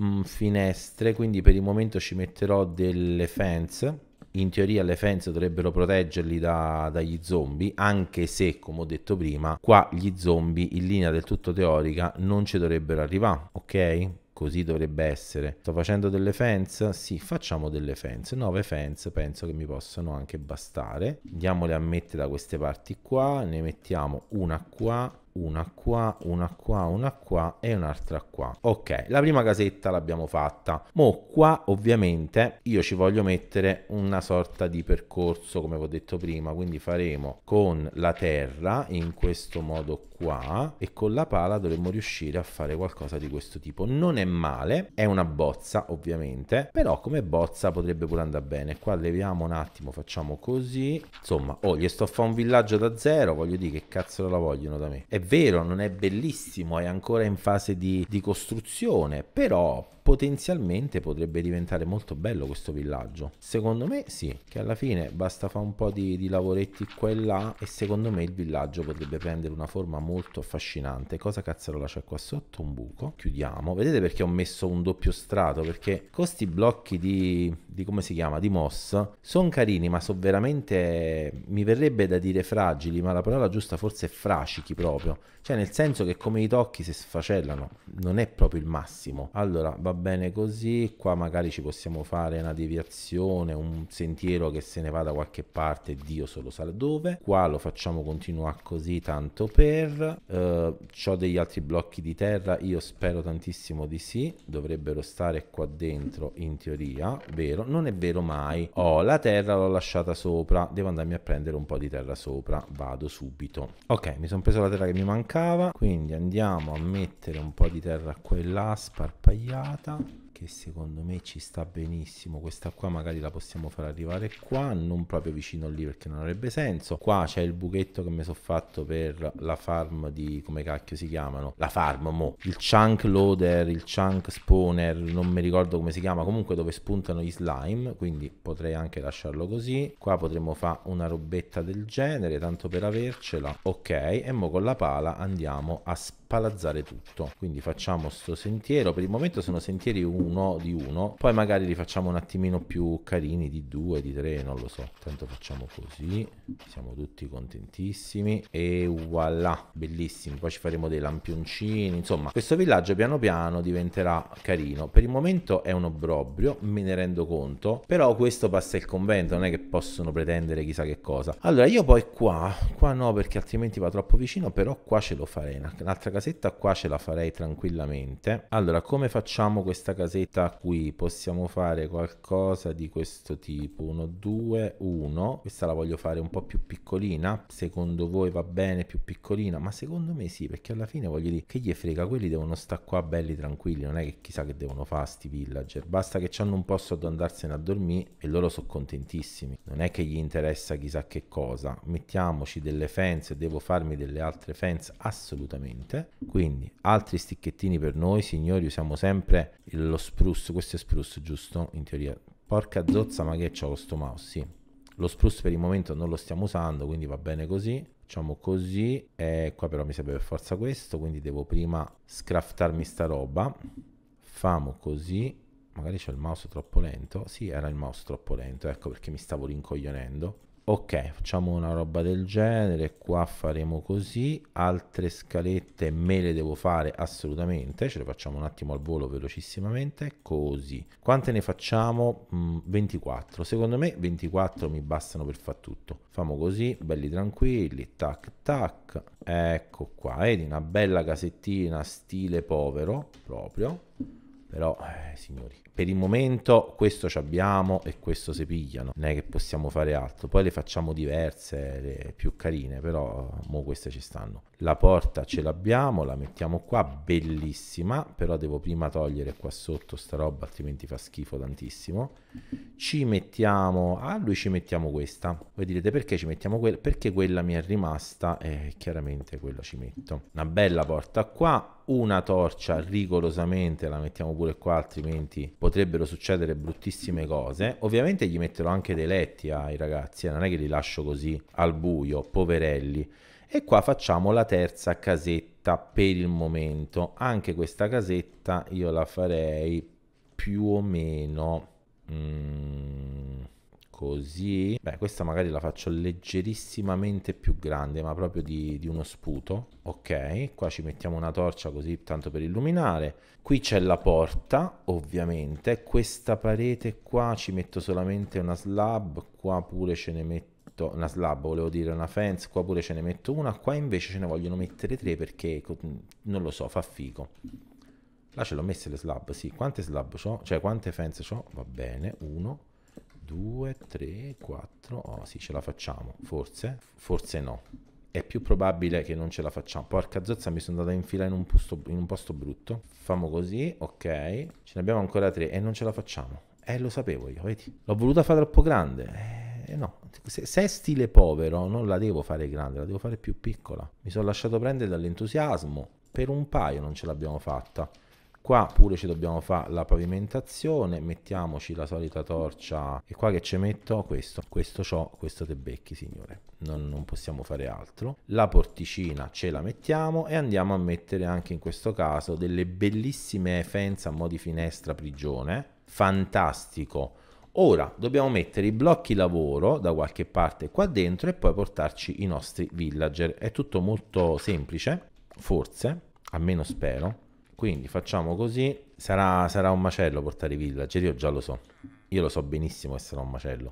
mm, finestre, quindi per il momento ci metterò delle fence in teoria le fence dovrebbero proteggerli da, dagli zombie, anche se, come ho detto prima, qua gli zombie in linea del tutto teorica non ci dovrebbero arrivare, ok? così dovrebbe essere. Sto facendo delle fence? Sì, facciamo delle fence. 9 fence penso che mi possano anche bastare. Andiamole a mettere da queste parti qua, ne mettiamo una qua una qua, una qua, una qua e un'altra qua. Ok, la prima casetta l'abbiamo fatta. Mo qua ovviamente io ci voglio mettere una sorta di percorso come vi ho detto prima, quindi faremo con la terra in questo modo qua e con la pala dovremmo riuscire a fare qualcosa di questo tipo. Non è male, è una bozza ovviamente, però come bozza potrebbe pure andare bene. Qua leviamo un attimo, facciamo così. Insomma, oh, gli sto a fare un villaggio da zero, voglio dire che cazzo la vogliono da me. E vero, non è bellissimo, è ancora in fase di, di costruzione, però potenzialmente potrebbe diventare molto bello questo villaggio. Secondo me sì, che alla fine basta fare un po' di, di lavoretti qua e là e secondo me il villaggio potrebbe prendere una forma molto affascinante. Cosa cazzarola c'è qua sotto? Un buco. Chiudiamo. Vedete perché ho messo un doppio strato? Perché questi blocchi di, di come si chiama? Di moss sono carini ma sono veramente... mi verrebbe da dire fragili ma la parola giusta forse è frascichi proprio. Cioè nel senso che come i tocchi si sfacellano non è proprio il massimo. Allora va va bene così, qua magari ci possiamo fare una deviazione, un sentiero che se ne va da qualche parte, Dio solo sa dove, qua lo facciamo continuare così tanto per, eh, ho degli altri blocchi di terra, io spero tantissimo di sì, dovrebbero stare qua dentro in teoria, vero? Non è vero mai, oh la terra l'ho lasciata sopra, devo andarmi a prendere un po' di terra sopra, vado subito, ok mi sono preso la terra che mi mancava, quindi andiamo a mettere un po' di terra qua e là, sparpagliata, puntata che secondo me ci sta benissimo questa qua magari la possiamo far arrivare qua non proprio vicino lì perché non avrebbe senso qua c'è il buchetto che mi sono fatto per la farm di come cacchio si chiamano la farm mo il chunk loader il chunk spawner non mi ricordo come si chiama comunque dove spuntano gli slime quindi potrei anche lasciarlo così qua potremmo fare una robetta del genere tanto per avercela ok e mo con la pala andiamo a spalazzare tutto quindi facciamo sto sentiero per il momento sono sentieri 1 uno di uno. Poi magari li facciamo un attimino più carini di due, di tre, non lo so. Tanto facciamo così. Siamo tutti contentissimi. E voilà, bellissimi. Poi ci faremo dei lampioncini. Insomma, questo villaggio piano piano diventerà carino. Per il momento è un obbrobrio, me ne rendo conto. Però questo passa il convento, non è che possono pretendere chissà che cosa. Allora, io poi qua, qua no perché altrimenti va troppo vicino, però qua ce lo farei. Un'altra casetta qua ce la farei tranquillamente. Allora, come facciamo questa casetta? casetta qui possiamo fare qualcosa di questo tipo 1 2 1 questa la voglio fare un po più piccolina secondo voi va bene più piccolina ma secondo me sì perché alla fine voglio dire che gli frega quelli devono stare qua belli tranquilli non è che chissà che devono fare sti villager basta che hanno un posto ad andarsene a dormire e loro sono contentissimi non è che gli interessa chissà che cosa mettiamoci delle fence devo farmi delle altre fence assolutamente quindi altri sticchettini per noi signori usiamo sempre lo spruce, questo è spruce giusto? In teoria. Porca zozza ma che c'ho sto mouse, sì. Lo spruce per il momento non lo stiamo usando, quindi va bene così. Facciamo così, e qua però mi serve per forza questo, quindi devo prima scraftarmi sta roba. Famo così, magari c'è il mouse troppo lento. Sì, era il mouse troppo lento, ecco perché mi stavo rincoglionendo ok facciamo una roba del genere qua faremo così altre scalette me le devo fare assolutamente ce le facciamo un attimo al volo velocissimamente così quante ne facciamo mm, 24 secondo me 24 mi bastano per far tutto famo così belli tranquilli tac tac ecco qua vedi una bella casettina stile povero proprio però, eh, signori, per il momento questo ci abbiamo e questo si pigliano. Non è che possiamo fare altro. Poi le facciamo diverse, le più carine, però mo queste ci stanno. La porta ce l'abbiamo, la mettiamo qua, bellissima, però devo prima togliere qua sotto sta roba, altrimenti fa schifo tantissimo. Ci mettiamo, a ah, lui ci mettiamo questa. Voi direte perché ci mettiamo quella? Perché quella mi è rimasta e chiaramente quella ci metto. Una bella porta qua, una torcia rigorosamente, la mettiamo pure qua, altrimenti potrebbero succedere bruttissime cose. Ovviamente gli metterò anche dei letti ai ragazzi, eh, non è che li lascio così al buio, poverelli. E qua facciamo la terza casetta per il momento. Anche questa casetta io la farei più o meno... Mm così. Beh, questa magari la faccio leggerissimamente più grande, ma proprio di, di uno sputo. Ok, qua ci mettiamo una torcia così tanto per illuminare. Qui c'è la porta, ovviamente. Questa parete qua ci metto solamente una slab, qua pure ce ne metto una slab, volevo dire una fence, qua pure ce ne metto una, qua invece ce ne vogliono mettere tre perché non lo so, fa figo. Là ce l'ho messe le slab, sì, quante slab ho? Cioè quante fence ho? Va bene, uno, 2, 3, 4, oh sì ce la facciamo, forse, forse no. È più probabile che non ce la facciamo. Porca zozza, mi sono andata a infilare in un, posto, in un posto brutto. Famo così, ok. Ce ne abbiamo ancora tre e non ce la facciamo. Eh, lo sapevo io, vedi? L'ho voluta fare troppo grande. Eh, no. Se, se è stile povero, non la devo fare grande, la devo fare più piccola. Mi sono lasciato prendere dall'entusiasmo. Per un paio non ce l'abbiamo fatta. Qua pure ci dobbiamo fare la pavimentazione, mettiamoci la solita torcia e qua che ci metto? Questo, questo ciò, questo te becchi signore, non, non possiamo fare altro. La porticina ce la mettiamo e andiamo a mettere anche in questo caso delle bellissime fence a mo' di finestra prigione, fantastico. Ora dobbiamo mettere i blocchi lavoro da qualche parte qua dentro e poi portarci i nostri villager. È tutto molto semplice, forse, almeno spero. Quindi facciamo così. Sarà, sarà un macello portare i villager, io già lo so. Io lo so benissimo che sarà un macello.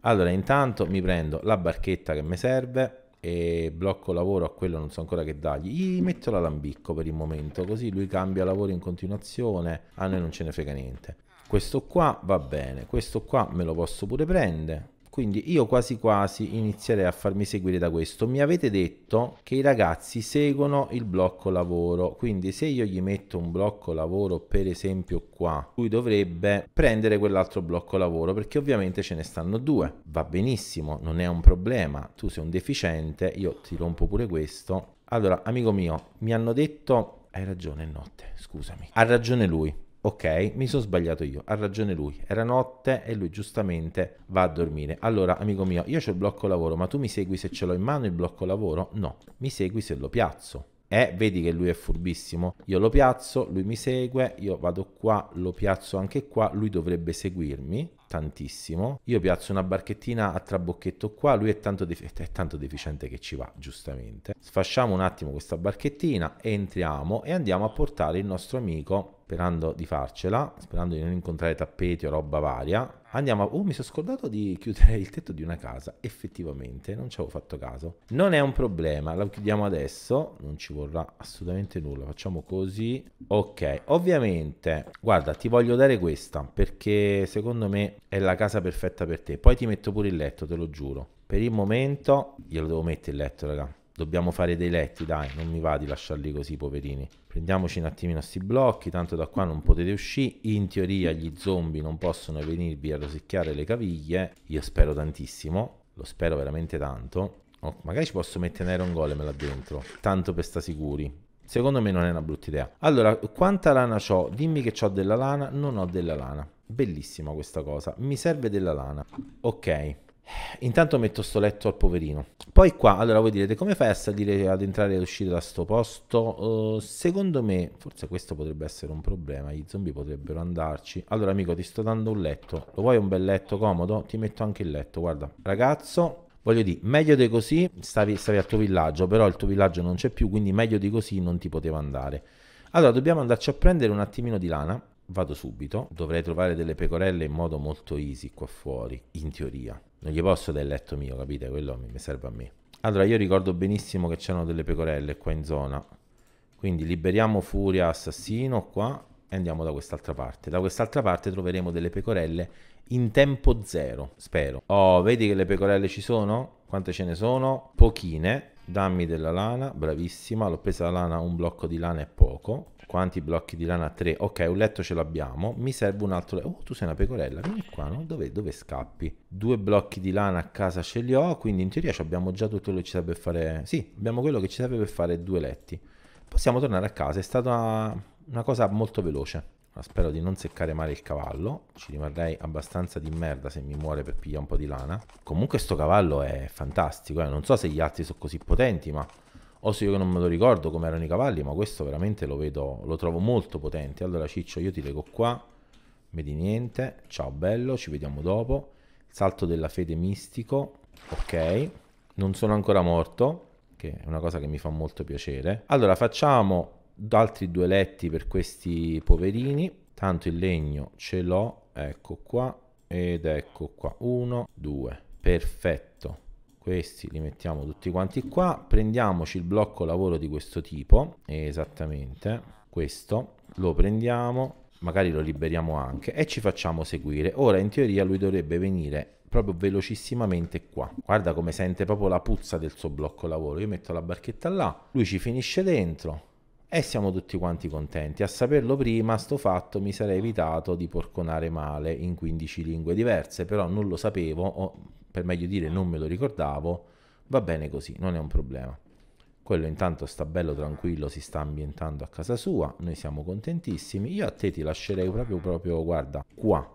Allora, intanto mi prendo la barchetta che mi serve e blocco lavoro a quello, non so ancora che dargli. Gli metto l'alambicco per il momento, così lui cambia lavoro in continuazione. A noi non ce ne frega niente. Questo qua va bene, questo qua me lo posso pure prendere quindi io quasi quasi inizierei a farmi seguire da questo. Mi avete detto che i ragazzi seguono il blocco lavoro, quindi se io gli metto un blocco lavoro per esempio qua, lui dovrebbe prendere quell'altro blocco lavoro perché ovviamente ce ne stanno due. Va benissimo, non è un problema. Tu sei un deficiente, io ti rompo pure questo. Allora, amico mio, mi hanno detto... Hai ragione, è notte, scusami. Ha ragione lui Ok, mi sono sbagliato io, ha ragione lui, era notte e lui giustamente va a dormire. Allora, amico mio, io ho il blocco lavoro, ma tu mi segui se ce l'ho in mano il blocco lavoro? No, mi segui se lo piazzo. E eh, vedi che lui è furbissimo, io lo piazzo, lui mi segue, io vado qua, lo piazzo anche qua, lui dovrebbe seguirmi, tantissimo. Io piazzo una barchettina a trabocchetto qua, lui è tanto, è tanto, deficiente che ci va, giustamente. Sfasciamo un attimo questa barchettina, entriamo e andiamo a portare il nostro amico sperando di farcela, sperando di non incontrare tappeti o roba varia. Andiamo a... Oh, mi sono scordato di chiudere il tetto di una casa. Effettivamente, non ci avevo fatto caso. Non è un problema, la chiudiamo adesso. Non ci vorrà assolutamente nulla. Facciamo così. Ok, ovviamente, guarda, ti voglio dare questa perché secondo me è la casa perfetta per te. Poi ti metto pure il letto, te lo giuro. Per il momento glielo devo mettere il letto, raga dobbiamo fare dei letti, dai, non mi va di lasciarli così, poverini. Prendiamoci un attimino sti blocchi, tanto da qua non potete uscire. In teoria gli zombie non possono venirvi a rosicchiare le caviglie. Io spero tantissimo, lo spero veramente tanto. Oh, magari ci posso mettere un Iron Golem là dentro, tanto per sta sicuri. Secondo me non è una brutta idea. Allora, quanta lana ho? Dimmi che ho della lana. Non ho della lana. Bellissima questa cosa. Mi serve della lana. Ok. Intanto metto sto letto al poverino. Poi qua, allora voi direte come fai a salire ad entrare e uscire da sto posto? Uh, secondo me, forse questo potrebbe essere un problema, gli zombie potrebbero andarci. Allora amico, ti sto dando un letto. Lo vuoi un bel letto comodo? Ti metto anche il letto, guarda. Ragazzo, voglio dire, meglio di così, stavi, stavi al tuo villaggio, però il tuo villaggio non c'è più, quindi meglio di così non ti poteva andare. Allora, dobbiamo andarci a prendere un attimino di lana. Vado subito, dovrei trovare delle pecorelle in modo molto easy qua fuori, in teoria non gli posso del letto mio, capite? Quello mi serve a me. Allora, io ricordo benissimo che c'erano delle pecorelle qua in zona. Quindi liberiamo Furia Assassino qua e andiamo da quest'altra parte. Da quest'altra parte troveremo delle pecorelle in tempo zero, spero. Oh, vedi che le pecorelle ci sono? Quante ce ne sono? Pochine. Dammi della lana, bravissima. L'ho presa la lana, un blocco di lana è poco. Quanti blocchi di lana? 3. Ok, un letto ce l'abbiamo. Mi serve un altro letto. Oh, tu sei una pecorella, vieni qua, no? Dove, dove scappi? Due blocchi di lana a casa ce li ho, quindi in teoria abbiamo già tutto quello che ci serve per fare... Sì, abbiamo quello che ci serve per fare due letti. Possiamo tornare a casa, è stata una, una cosa molto veloce. Spero di non seccare male il cavallo, ci rimarrei abbastanza di merda se mi muore per pigliare un po' di lana. Comunque sto cavallo è fantastico, eh? non so se gli altri sono così potenti, ma o oh, se io non me lo ricordo come erano i cavalli, ma questo veramente lo vedo, lo trovo molto potente. Allora Ciccio, io ti leggo qua, vedi niente, ciao bello, ci vediamo dopo. Salto della fede mistico, ok, non sono ancora morto, che è una cosa che mi fa molto piacere. Allora facciamo altri due letti per questi poverini, tanto il legno ce l'ho, ecco qua, ed ecco qua, uno, due, perfetto questi li mettiamo tutti quanti qua, prendiamoci il blocco lavoro di questo tipo, esattamente questo, lo prendiamo, magari lo liberiamo anche e ci facciamo seguire. Ora in teoria lui dovrebbe venire proprio velocissimamente qua. Guarda come sente proprio la puzza del suo blocco lavoro. Io metto la barchetta là, lui ci finisce dentro e siamo tutti quanti contenti. A saperlo prima, sto fatto mi sarei evitato di porconare male in 15 lingue diverse, però non lo sapevo, per meglio dire non me lo ricordavo, va bene così, non è un problema. Quello intanto sta bello tranquillo, si sta ambientando a casa sua, noi siamo contentissimi. Io a te ti lascerei proprio, proprio, guarda, qua.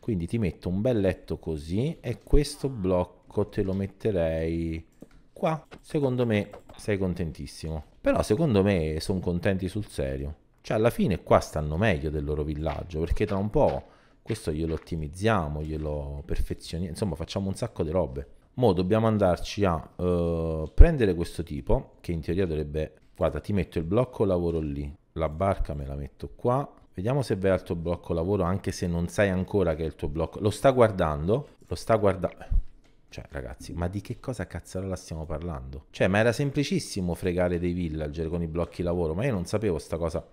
Quindi ti metto un bel letto così e questo blocco te lo metterei qua. Secondo me sei contentissimo. Però secondo me sono contenti sul serio. Cioè alla fine qua stanno meglio del loro villaggio perché tra un po' questo glielo ottimizziamo, glielo perfezioniamo, insomma facciamo un sacco di robe. Mo dobbiamo andarci a uh, prendere questo tipo, che in teoria dovrebbe, guarda ti metto il blocco lavoro lì, la barca me la metto qua, vediamo se vai al tuo blocco lavoro anche se non sai ancora che è il tuo blocco, lo sta guardando, lo sta guardando... Cioè, ragazzi, ma di che cosa cazzarola stiamo parlando? Cioè, ma era semplicissimo fregare dei villager con i blocchi lavoro, ma io non sapevo sta cosa.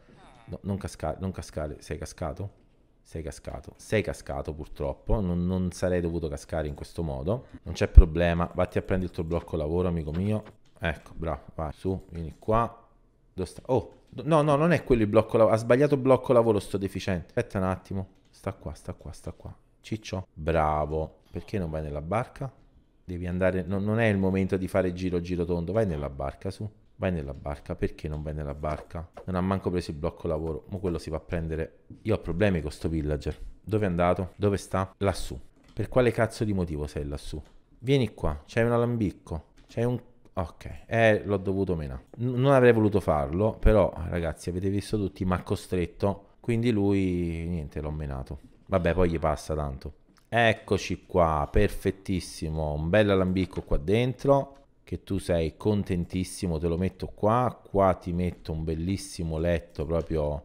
No, non cascare, non cascare, sei cascato? Sei cascato, sei cascato purtroppo, non, non, sarei dovuto cascare in questo modo, non c'è problema, vatti a prendere il tuo blocco lavoro amico mio, ecco bravo, vai su, vieni qua, Dove sta? oh, no no non è quello il blocco lavoro, ha sbagliato blocco lavoro sto deficiente, aspetta un attimo, sta qua, sta qua, sta qua, ciccio, bravo, perché non vai nella barca? Devi andare, no, non è il momento di fare giro giro tondo, vai nella barca su, Vai nella barca, perché non vai nella barca? Non ha manco preso il blocco lavoro, ma quello si va a prendere. Io ho problemi con sto villager. Dove è andato? Dove sta? Lassù. Per quale cazzo di motivo sei lassù? Vieni qua, c'hai un alambicco, c'hai un... Ok, eh, l'ho dovuto menare. non avrei voluto farlo, però ragazzi avete visto tutti, ma costretto, quindi lui, niente, l'ho menato. Vabbè, poi gli passa tanto. Eccoci qua, perfettissimo, un bel alambicco qua dentro che tu sei contentissimo, te lo metto qua, qua ti metto un bellissimo letto proprio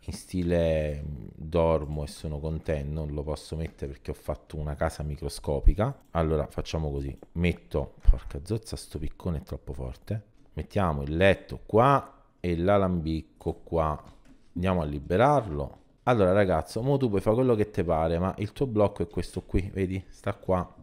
in stile mm, dormo e sono contento, non lo posso mettere perché ho fatto una casa microscopica. Allora facciamo così, metto, porca zozza, sto piccone è troppo forte, mettiamo il letto qua e l'alambicco qua, andiamo a liberarlo. Allora ragazzo, mo tu puoi fare quello che ti pare, ma il tuo blocco è questo qui, vedi? Sta qua.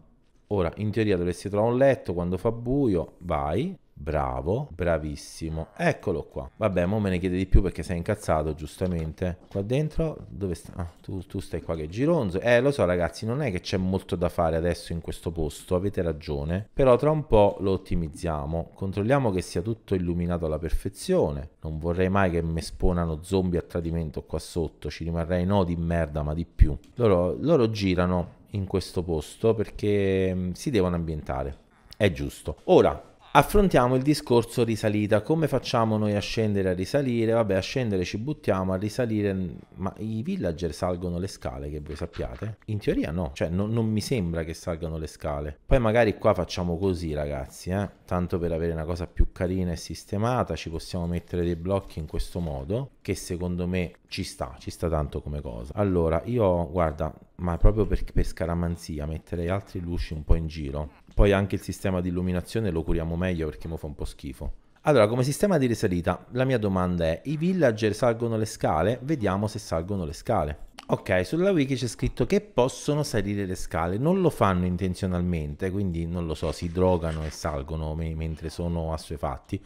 Ora, in teoria dovresti trovare un letto quando fa buio, vai, bravo, bravissimo, eccolo qua. Vabbè, mo me ne chiede di più perché sei incazzato, giustamente. Qua dentro, dove sta? Ah, tu, tu, stai qua che gironzo. Eh, lo so ragazzi, non è che c'è molto da fare adesso in questo posto, avete ragione. Però tra un po' lo ottimizziamo, controlliamo che sia tutto illuminato alla perfezione. Non vorrei mai che mi esponano zombie a tradimento qua sotto, ci rimarrei no di merda, ma di più. loro, loro girano in questo posto perché mm, si devono ambientare. È giusto. Ora, affrontiamo il discorso risalita. Come facciamo noi a scendere e a risalire? Vabbè, a scendere ci buttiamo, a risalire. Ma i villager salgono le scale, che voi sappiate? In teoria no, cioè no, non mi sembra che salgano le scale. Poi magari qua facciamo così, ragazzi, eh? tanto per avere una cosa più carina e sistemata, ci possiamo mettere dei blocchi in questo modo, che secondo me ci sta, ci sta tanto come cosa. Allora, io guarda, ma proprio per, per scaramanzia metterei altri luci un po' in giro poi anche il sistema di illuminazione lo curiamo meglio perché mo fa un po' schifo. Allora, come sistema di risalita, la mia domanda è, i villager salgono le scale? Vediamo se salgono le scale. Ok, sulla wiki c'è scritto che possono salire le scale, non lo fanno intenzionalmente, quindi non lo so, si drogano e salgono me mentre sono assuefatti,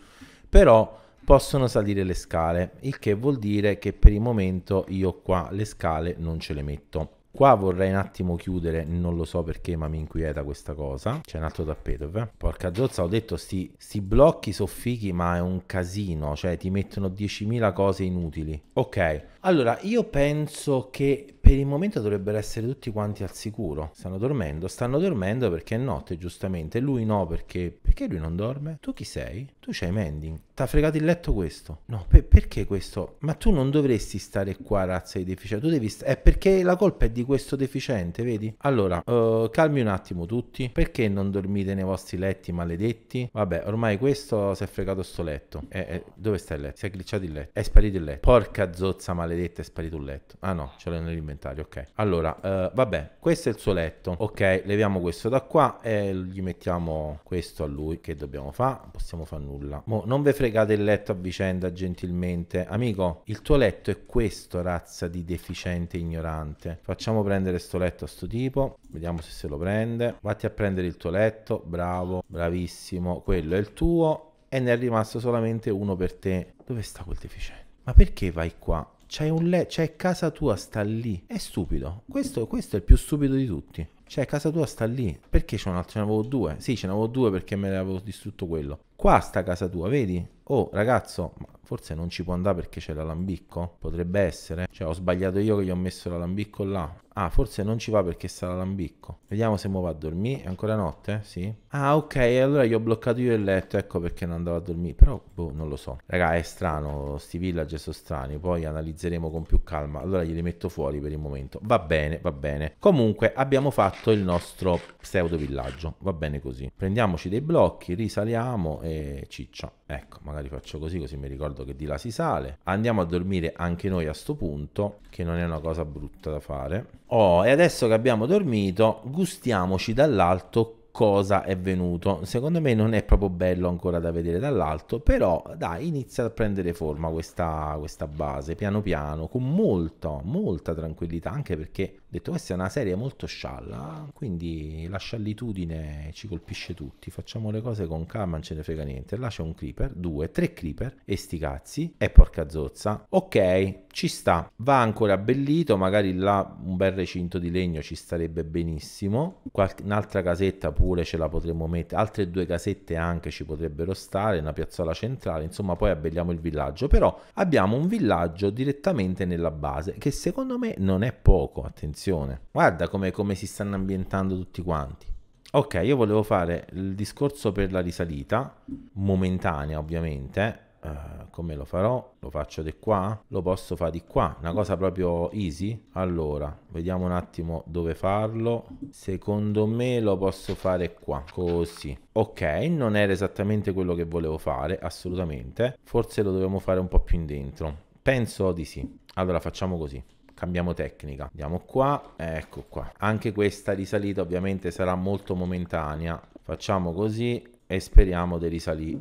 però possono salire le scale, il che vuol dire che per il momento io qua le scale non ce le metto. Qua vorrei un attimo chiudere, non lo so perché, ma mi inquieta questa cosa. C'è un altro tappeto, eh? Porca zozza, ho detto sti, sti blocchi soffichi, ma è un casino, cioè ti mettono 10.000 cose inutili. Ok. Allora, io penso che per il momento dovrebbero essere tutti quanti al sicuro. Stanno dormendo, stanno dormendo perché è notte, giustamente. Lui no, perché perché lui non dorme? Tu chi sei? Tu c'hai Mending. T'ha fregato il letto questo? No, per, perché questo? Ma tu non dovresti stare qua, razza di deficiente. Tu devi stare. Eh, perché la colpa è di questo deficiente, vedi? Allora, uh, calmi un attimo tutti. Perché non dormite nei vostri letti, maledetti? Vabbè, ormai questo si è fregato sto letto. Eh, eh, dove sta il letto? Si è glitchato il letto. È sparito il letto. Porca zozza maledetta maledetta, è sparito un letto. Ah no, ce l'ho nell'inventario, ok. Allora, eh, vabbè, questo è il suo letto. Ok, leviamo questo da qua e gli mettiamo questo a lui. Che dobbiamo fare? Non possiamo fare nulla. Mo, non ve fregate il letto a vicenda, gentilmente. Amico, il tuo letto è questo, razza di deficiente ignorante. Facciamo prendere sto letto a sto tipo. Vediamo se se lo prende. Vatti a prendere il tuo letto. Bravo, bravissimo. Quello è il tuo. E ne è rimasto solamente uno per te. Dove sta quel deficiente? Ma perché vai qua? c'è un le- c'è casa tua, sta lì. È stupido. Questo, questo è il più stupido di tutti. Cioè, casa tua sta lì. Perché c'è un altro? ce ne avevo due? Sì, ce ne avevo due perché me ne avevo distrutto quello. Qua sta casa tua, vedi? Oh, ragazzo, Forse non ci può andare perché c'è l'alambicco? Potrebbe essere? Cioè ho sbagliato io che gli ho messo l'alambicco là. Ah, forse non ci va perché sta l'alambicco. Vediamo se muova a dormire. È ancora notte? Sì. Ah, ok, allora gli ho bloccato io il letto, ecco perché non andava a dormire. Però, boh, non lo so. Raga, è strano, sti villager sono strani. Poi analizzeremo con più calma. Allora glieli metto fuori per il momento. Va bene, va bene. Comunque, abbiamo fatto il nostro pseudo villaggio. Va bene così. Prendiamoci dei blocchi, risaliamo e ciccia. Ecco, magari faccio così, così mi ricordo ricordo che di là si sale. Andiamo a dormire anche noi a sto punto, che non è una cosa brutta da fare. Oh, e adesso che abbiamo dormito, gustiamoci dall'alto cosa è venuto. Secondo me non è proprio bello ancora da vedere dall'alto, però dai, inizia a prendere forma questa, questa base piano piano, con molta, molta tranquillità, anche perché detto questa è una serie molto scialla, quindi la scialitudine ci colpisce tutti, facciamo le cose con calma, non ce ne frega niente. Là c'è un creeper, due, tre creeper, e sti cazzi, e porca zozza. Ok, ci sta, va ancora abbellito, magari là un bel recinto di legno ci starebbe benissimo. Qualche, un'altra casetta pure ce la potremmo mettere, altre due casette anche ci potrebbero stare, una piazzola centrale, insomma poi abbelliamo il villaggio. Però abbiamo un villaggio direttamente nella base, che secondo me non è poco, attenzione attenzione. Guarda come, come si stanno ambientando tutti quanti. Ok, io volevo fare il discorso per la risalita, momentanea ovviamente, Uh, come lo farò? Lo faccio di qua? Lo posso fare di qua? Una cosa proprio easy? Allora, vediamo un attimo dove farlo. Secondo me lo posso fare qua, così. Ok, non era esattamente quello che volevo fare, assolutamente. Forse lo dobbiamo fare un po' più in dentro. Penso di sì. Allora facciamo così cambiamo tecnica andiamo qua ecco qua anche questa risalita ovviamente sarà molto momentanea facciamo così e speriamo di risalire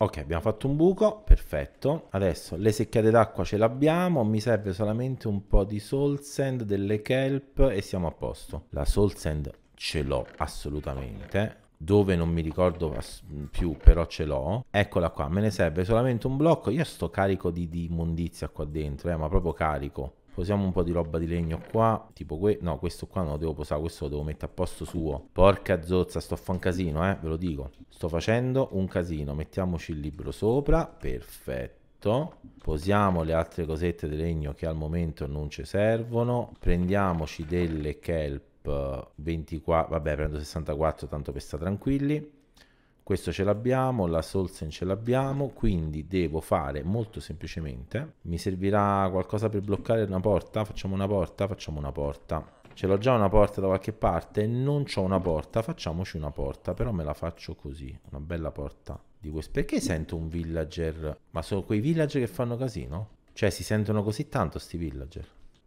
Ok, abbiamo fatto un buco, perfetto. Adesso le secchiate d'acqua ce l'abbiamo, mi serve solamente un po' di soul sand, delle kelp e siamo a posto. La soul sand ce l'ho assolutamente dove non mi ricordo più però ce l'ho eccola qua me ne serve solamente un blocco io sto carico di, di immondizia qua dentro eh, ma proprio carico posiamo un po' di roba di legno qua, tipo questo. no, questo qua non lo devo posare, questo lo devo mettere a posto suo. Porca zozza, sto facendo un casino, eh, ve lo dico. Sto facendo un casino, mettiamoci il libro sopra, perfetto. Posiamo le altre cosette di legno che al momento non ci servono. Prendiamoci delle kelp 24, eh, vabbè prendo 64 tanto per stare tranquilli questo ce l'abbiamo, la Solsen ce l'abbiamo, quindi devo fare molto semplicemente, mi servirà qualcosa per bloccare una porta, facciamo una porta, facciamo una porta, ce l'ho già una porta da qualche parte, non ho una porta, facciamoci una porta, però me la faccio così, una bella porta di questo, perché sento un villager, ma sono quei villager che fanno casino? Cioè si sentono così tanto sti villager?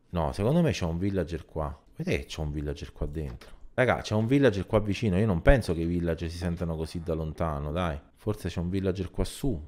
No, secondo me c'è un villager qua, vedete che c'è un villager qua dentro. Raga, c'è un villager qua vicino. Io non penso che i villager si sentano così da lontano, dai. Forse c'è un villager quassù.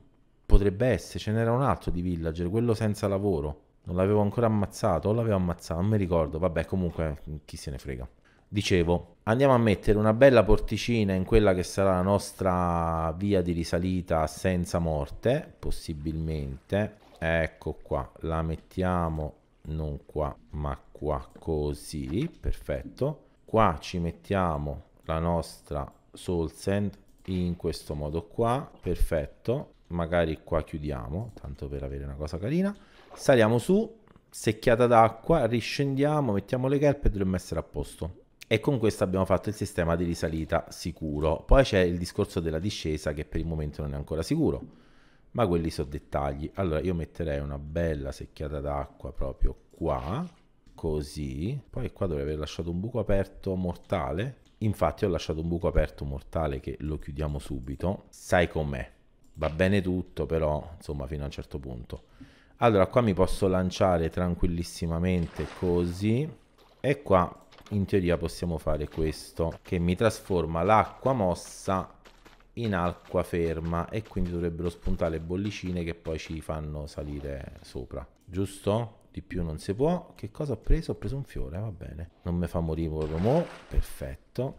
Potrebbe essere, ce n'era un altro di villager, quello senza lavoro. Non l'avevo ancora ammazzato, o l'avevo ammazzato, non mi ricordo. Vabbè, comunque, mm, chi se ne frega. Dicevo, andiamo a mettere una bella porticina in quella che sarà la nostra via di risalita senza morte, possibilmente. Ecco qua, la mettiamo non qua, ma qua, così, perfetto qua ci mettiamo la nostra soul sand in questo modo qua perfetto magari qua chiudiamo tanto per avere una cosa carina saliamo su secchiata d'acqua riscendiamo mettiamo le kelp e dovremmo essere a posto e con questo abbiamo fatto il sistema di risalita sicuro poi c'è il discorso della discesa che per il momento non è ancora sicuro ma quelli sono dettagli allora io metterei una bella secchiata d'acqua proprio qua così. Poi qua dovrei aver lasciato un buco aperto mortale. Infatti ho lasciato un buco aperto mortale che lo chiudiamo subito. Sai com'è. Va bene tutto, però insomma fino a un certo punto. Allora qua mi posso lanciare tranquillissimamente così. E qua in teoria possiamo fare questo che mi trasforma l'acqua mossa in acqua ferma e quindi dovrebbero spuntare bollicine che poi ci fanno salire sopra giusto? di più non si può. Che cosa ho preso? Ho preso un fiore, va bene. Non mi fa morire l'uomo, perfetto.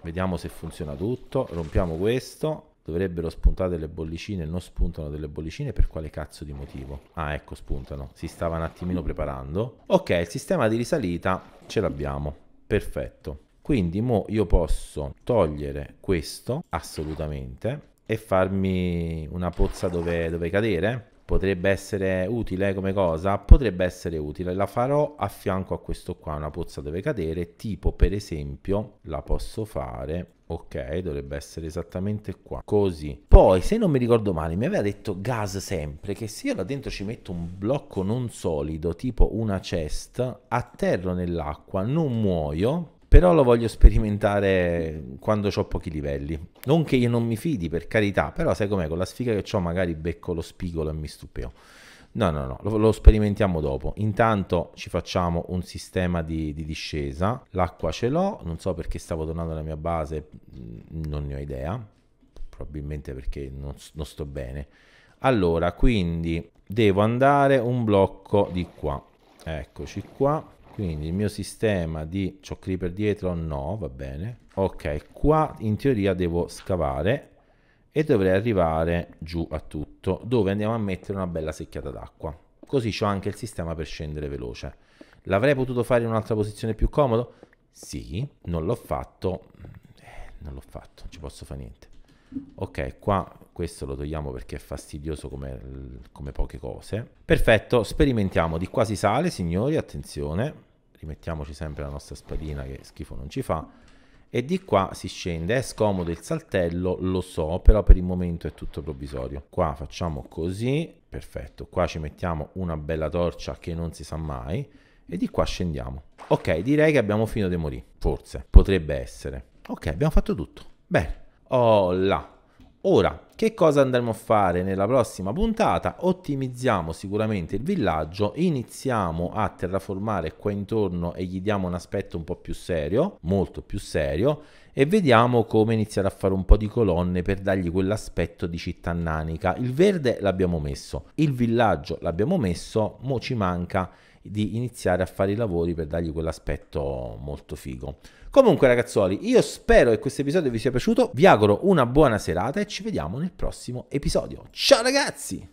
Vediamo se funziona tutto, rompiamo questo. Dovrebbero spuntare delle bollicine, non spuntano delle bollicine, per quale cazzo di motivo? Ah, ecco, spuntano. Si stava un attimino preparando. Ok, il sistema di risalita ce l'abbiamo. Perfetto. Quindi mo io posso togliere questo, assolutamente, e farmi una pozza dove, dove cadere potrebbe essere utile come cosa? Potrebbe essere utile, la farò a fianco a questo qua, una pozza deve cadere, tipo per esempio la posso fare, ok, dovrebbe essere esattamente qua, così. Poi, se non mi ricordo male, mi aveva detto gas sempre, che se io là dentro ci metto un blocco non solido, tipo una chest, atterro nell'acqua, non muoio, però lo voglio sperimentare quando ho pochi livelli. Non che io non mi fidi, per carità, però sai com'è, con la sfiga che ho magari becco lo spigolo e mi stupeo. No, no, no, lo, lo, sperimentiamo dopo. Intanto ci facciamo un sistema di, di, discesa. L'acqua ce l'ho, non so perché stavo tornando alla mia base, mm, non ne ho idea. Probabilmente perché non, non sto bene. Allora, quindi devo andare un blocco di qua. Eccoci qua. Quindi il mio sistema di c'ho creeper dietro? No, va bene. Ok, qua in teoria devo scavare e dovrei arrivare giù a tutto, dove andiamo a mettere una bella secchiata d'acqua. Così ho anche il sistema per scendere veloce. L'avrei potuto fare in un'altra posizione più comodo? Sì, non l'ho fatto. Eh, non l'ho fatto, non ci posso fare niente. Ok, qua questo lo togliamo perché è fastidioso come, come poche cose. Perfetto, sperimentiamo. Di qua si sale, signori, attenzione rimettiamoci sempre la nostra spadina che schifo non ci fa, e di qua si scende, è scomodo il saltello, lo so, però per il momento è tutto provvisorio. Qua facciamo così, perfetto, qua ci mettiamo una bella torcia che non si sa mai, e di qua scendiamo. Ok, direi che abbiamo finito di morire, forse, potrebbe essere. Ok, abbiamo fatto tutto, bene. Oh là, Ora, che cosa andremo a fare nella prossima puntata? Ottimizziamo sicuramente il villaggio, iniziamo a terraformare qua intorno e gli diamo un aspetto un po' più serio, molto più serio, e vediamo come iniziare a fare un po' di colonne per dargli quell'aspetto di città nanica. Il verde l'abbiamo messo, il villaggio l'abbiamo messo, mo ci manca di iniziare a fare i lavori per dargli quell'aspetto molto figo. Comunque ragazzuoli, io spero che questo episodio vi sia piaciuto, vi auguro una buona serata e ci vediamo nel prossimo episodio. Ciao ragazzi!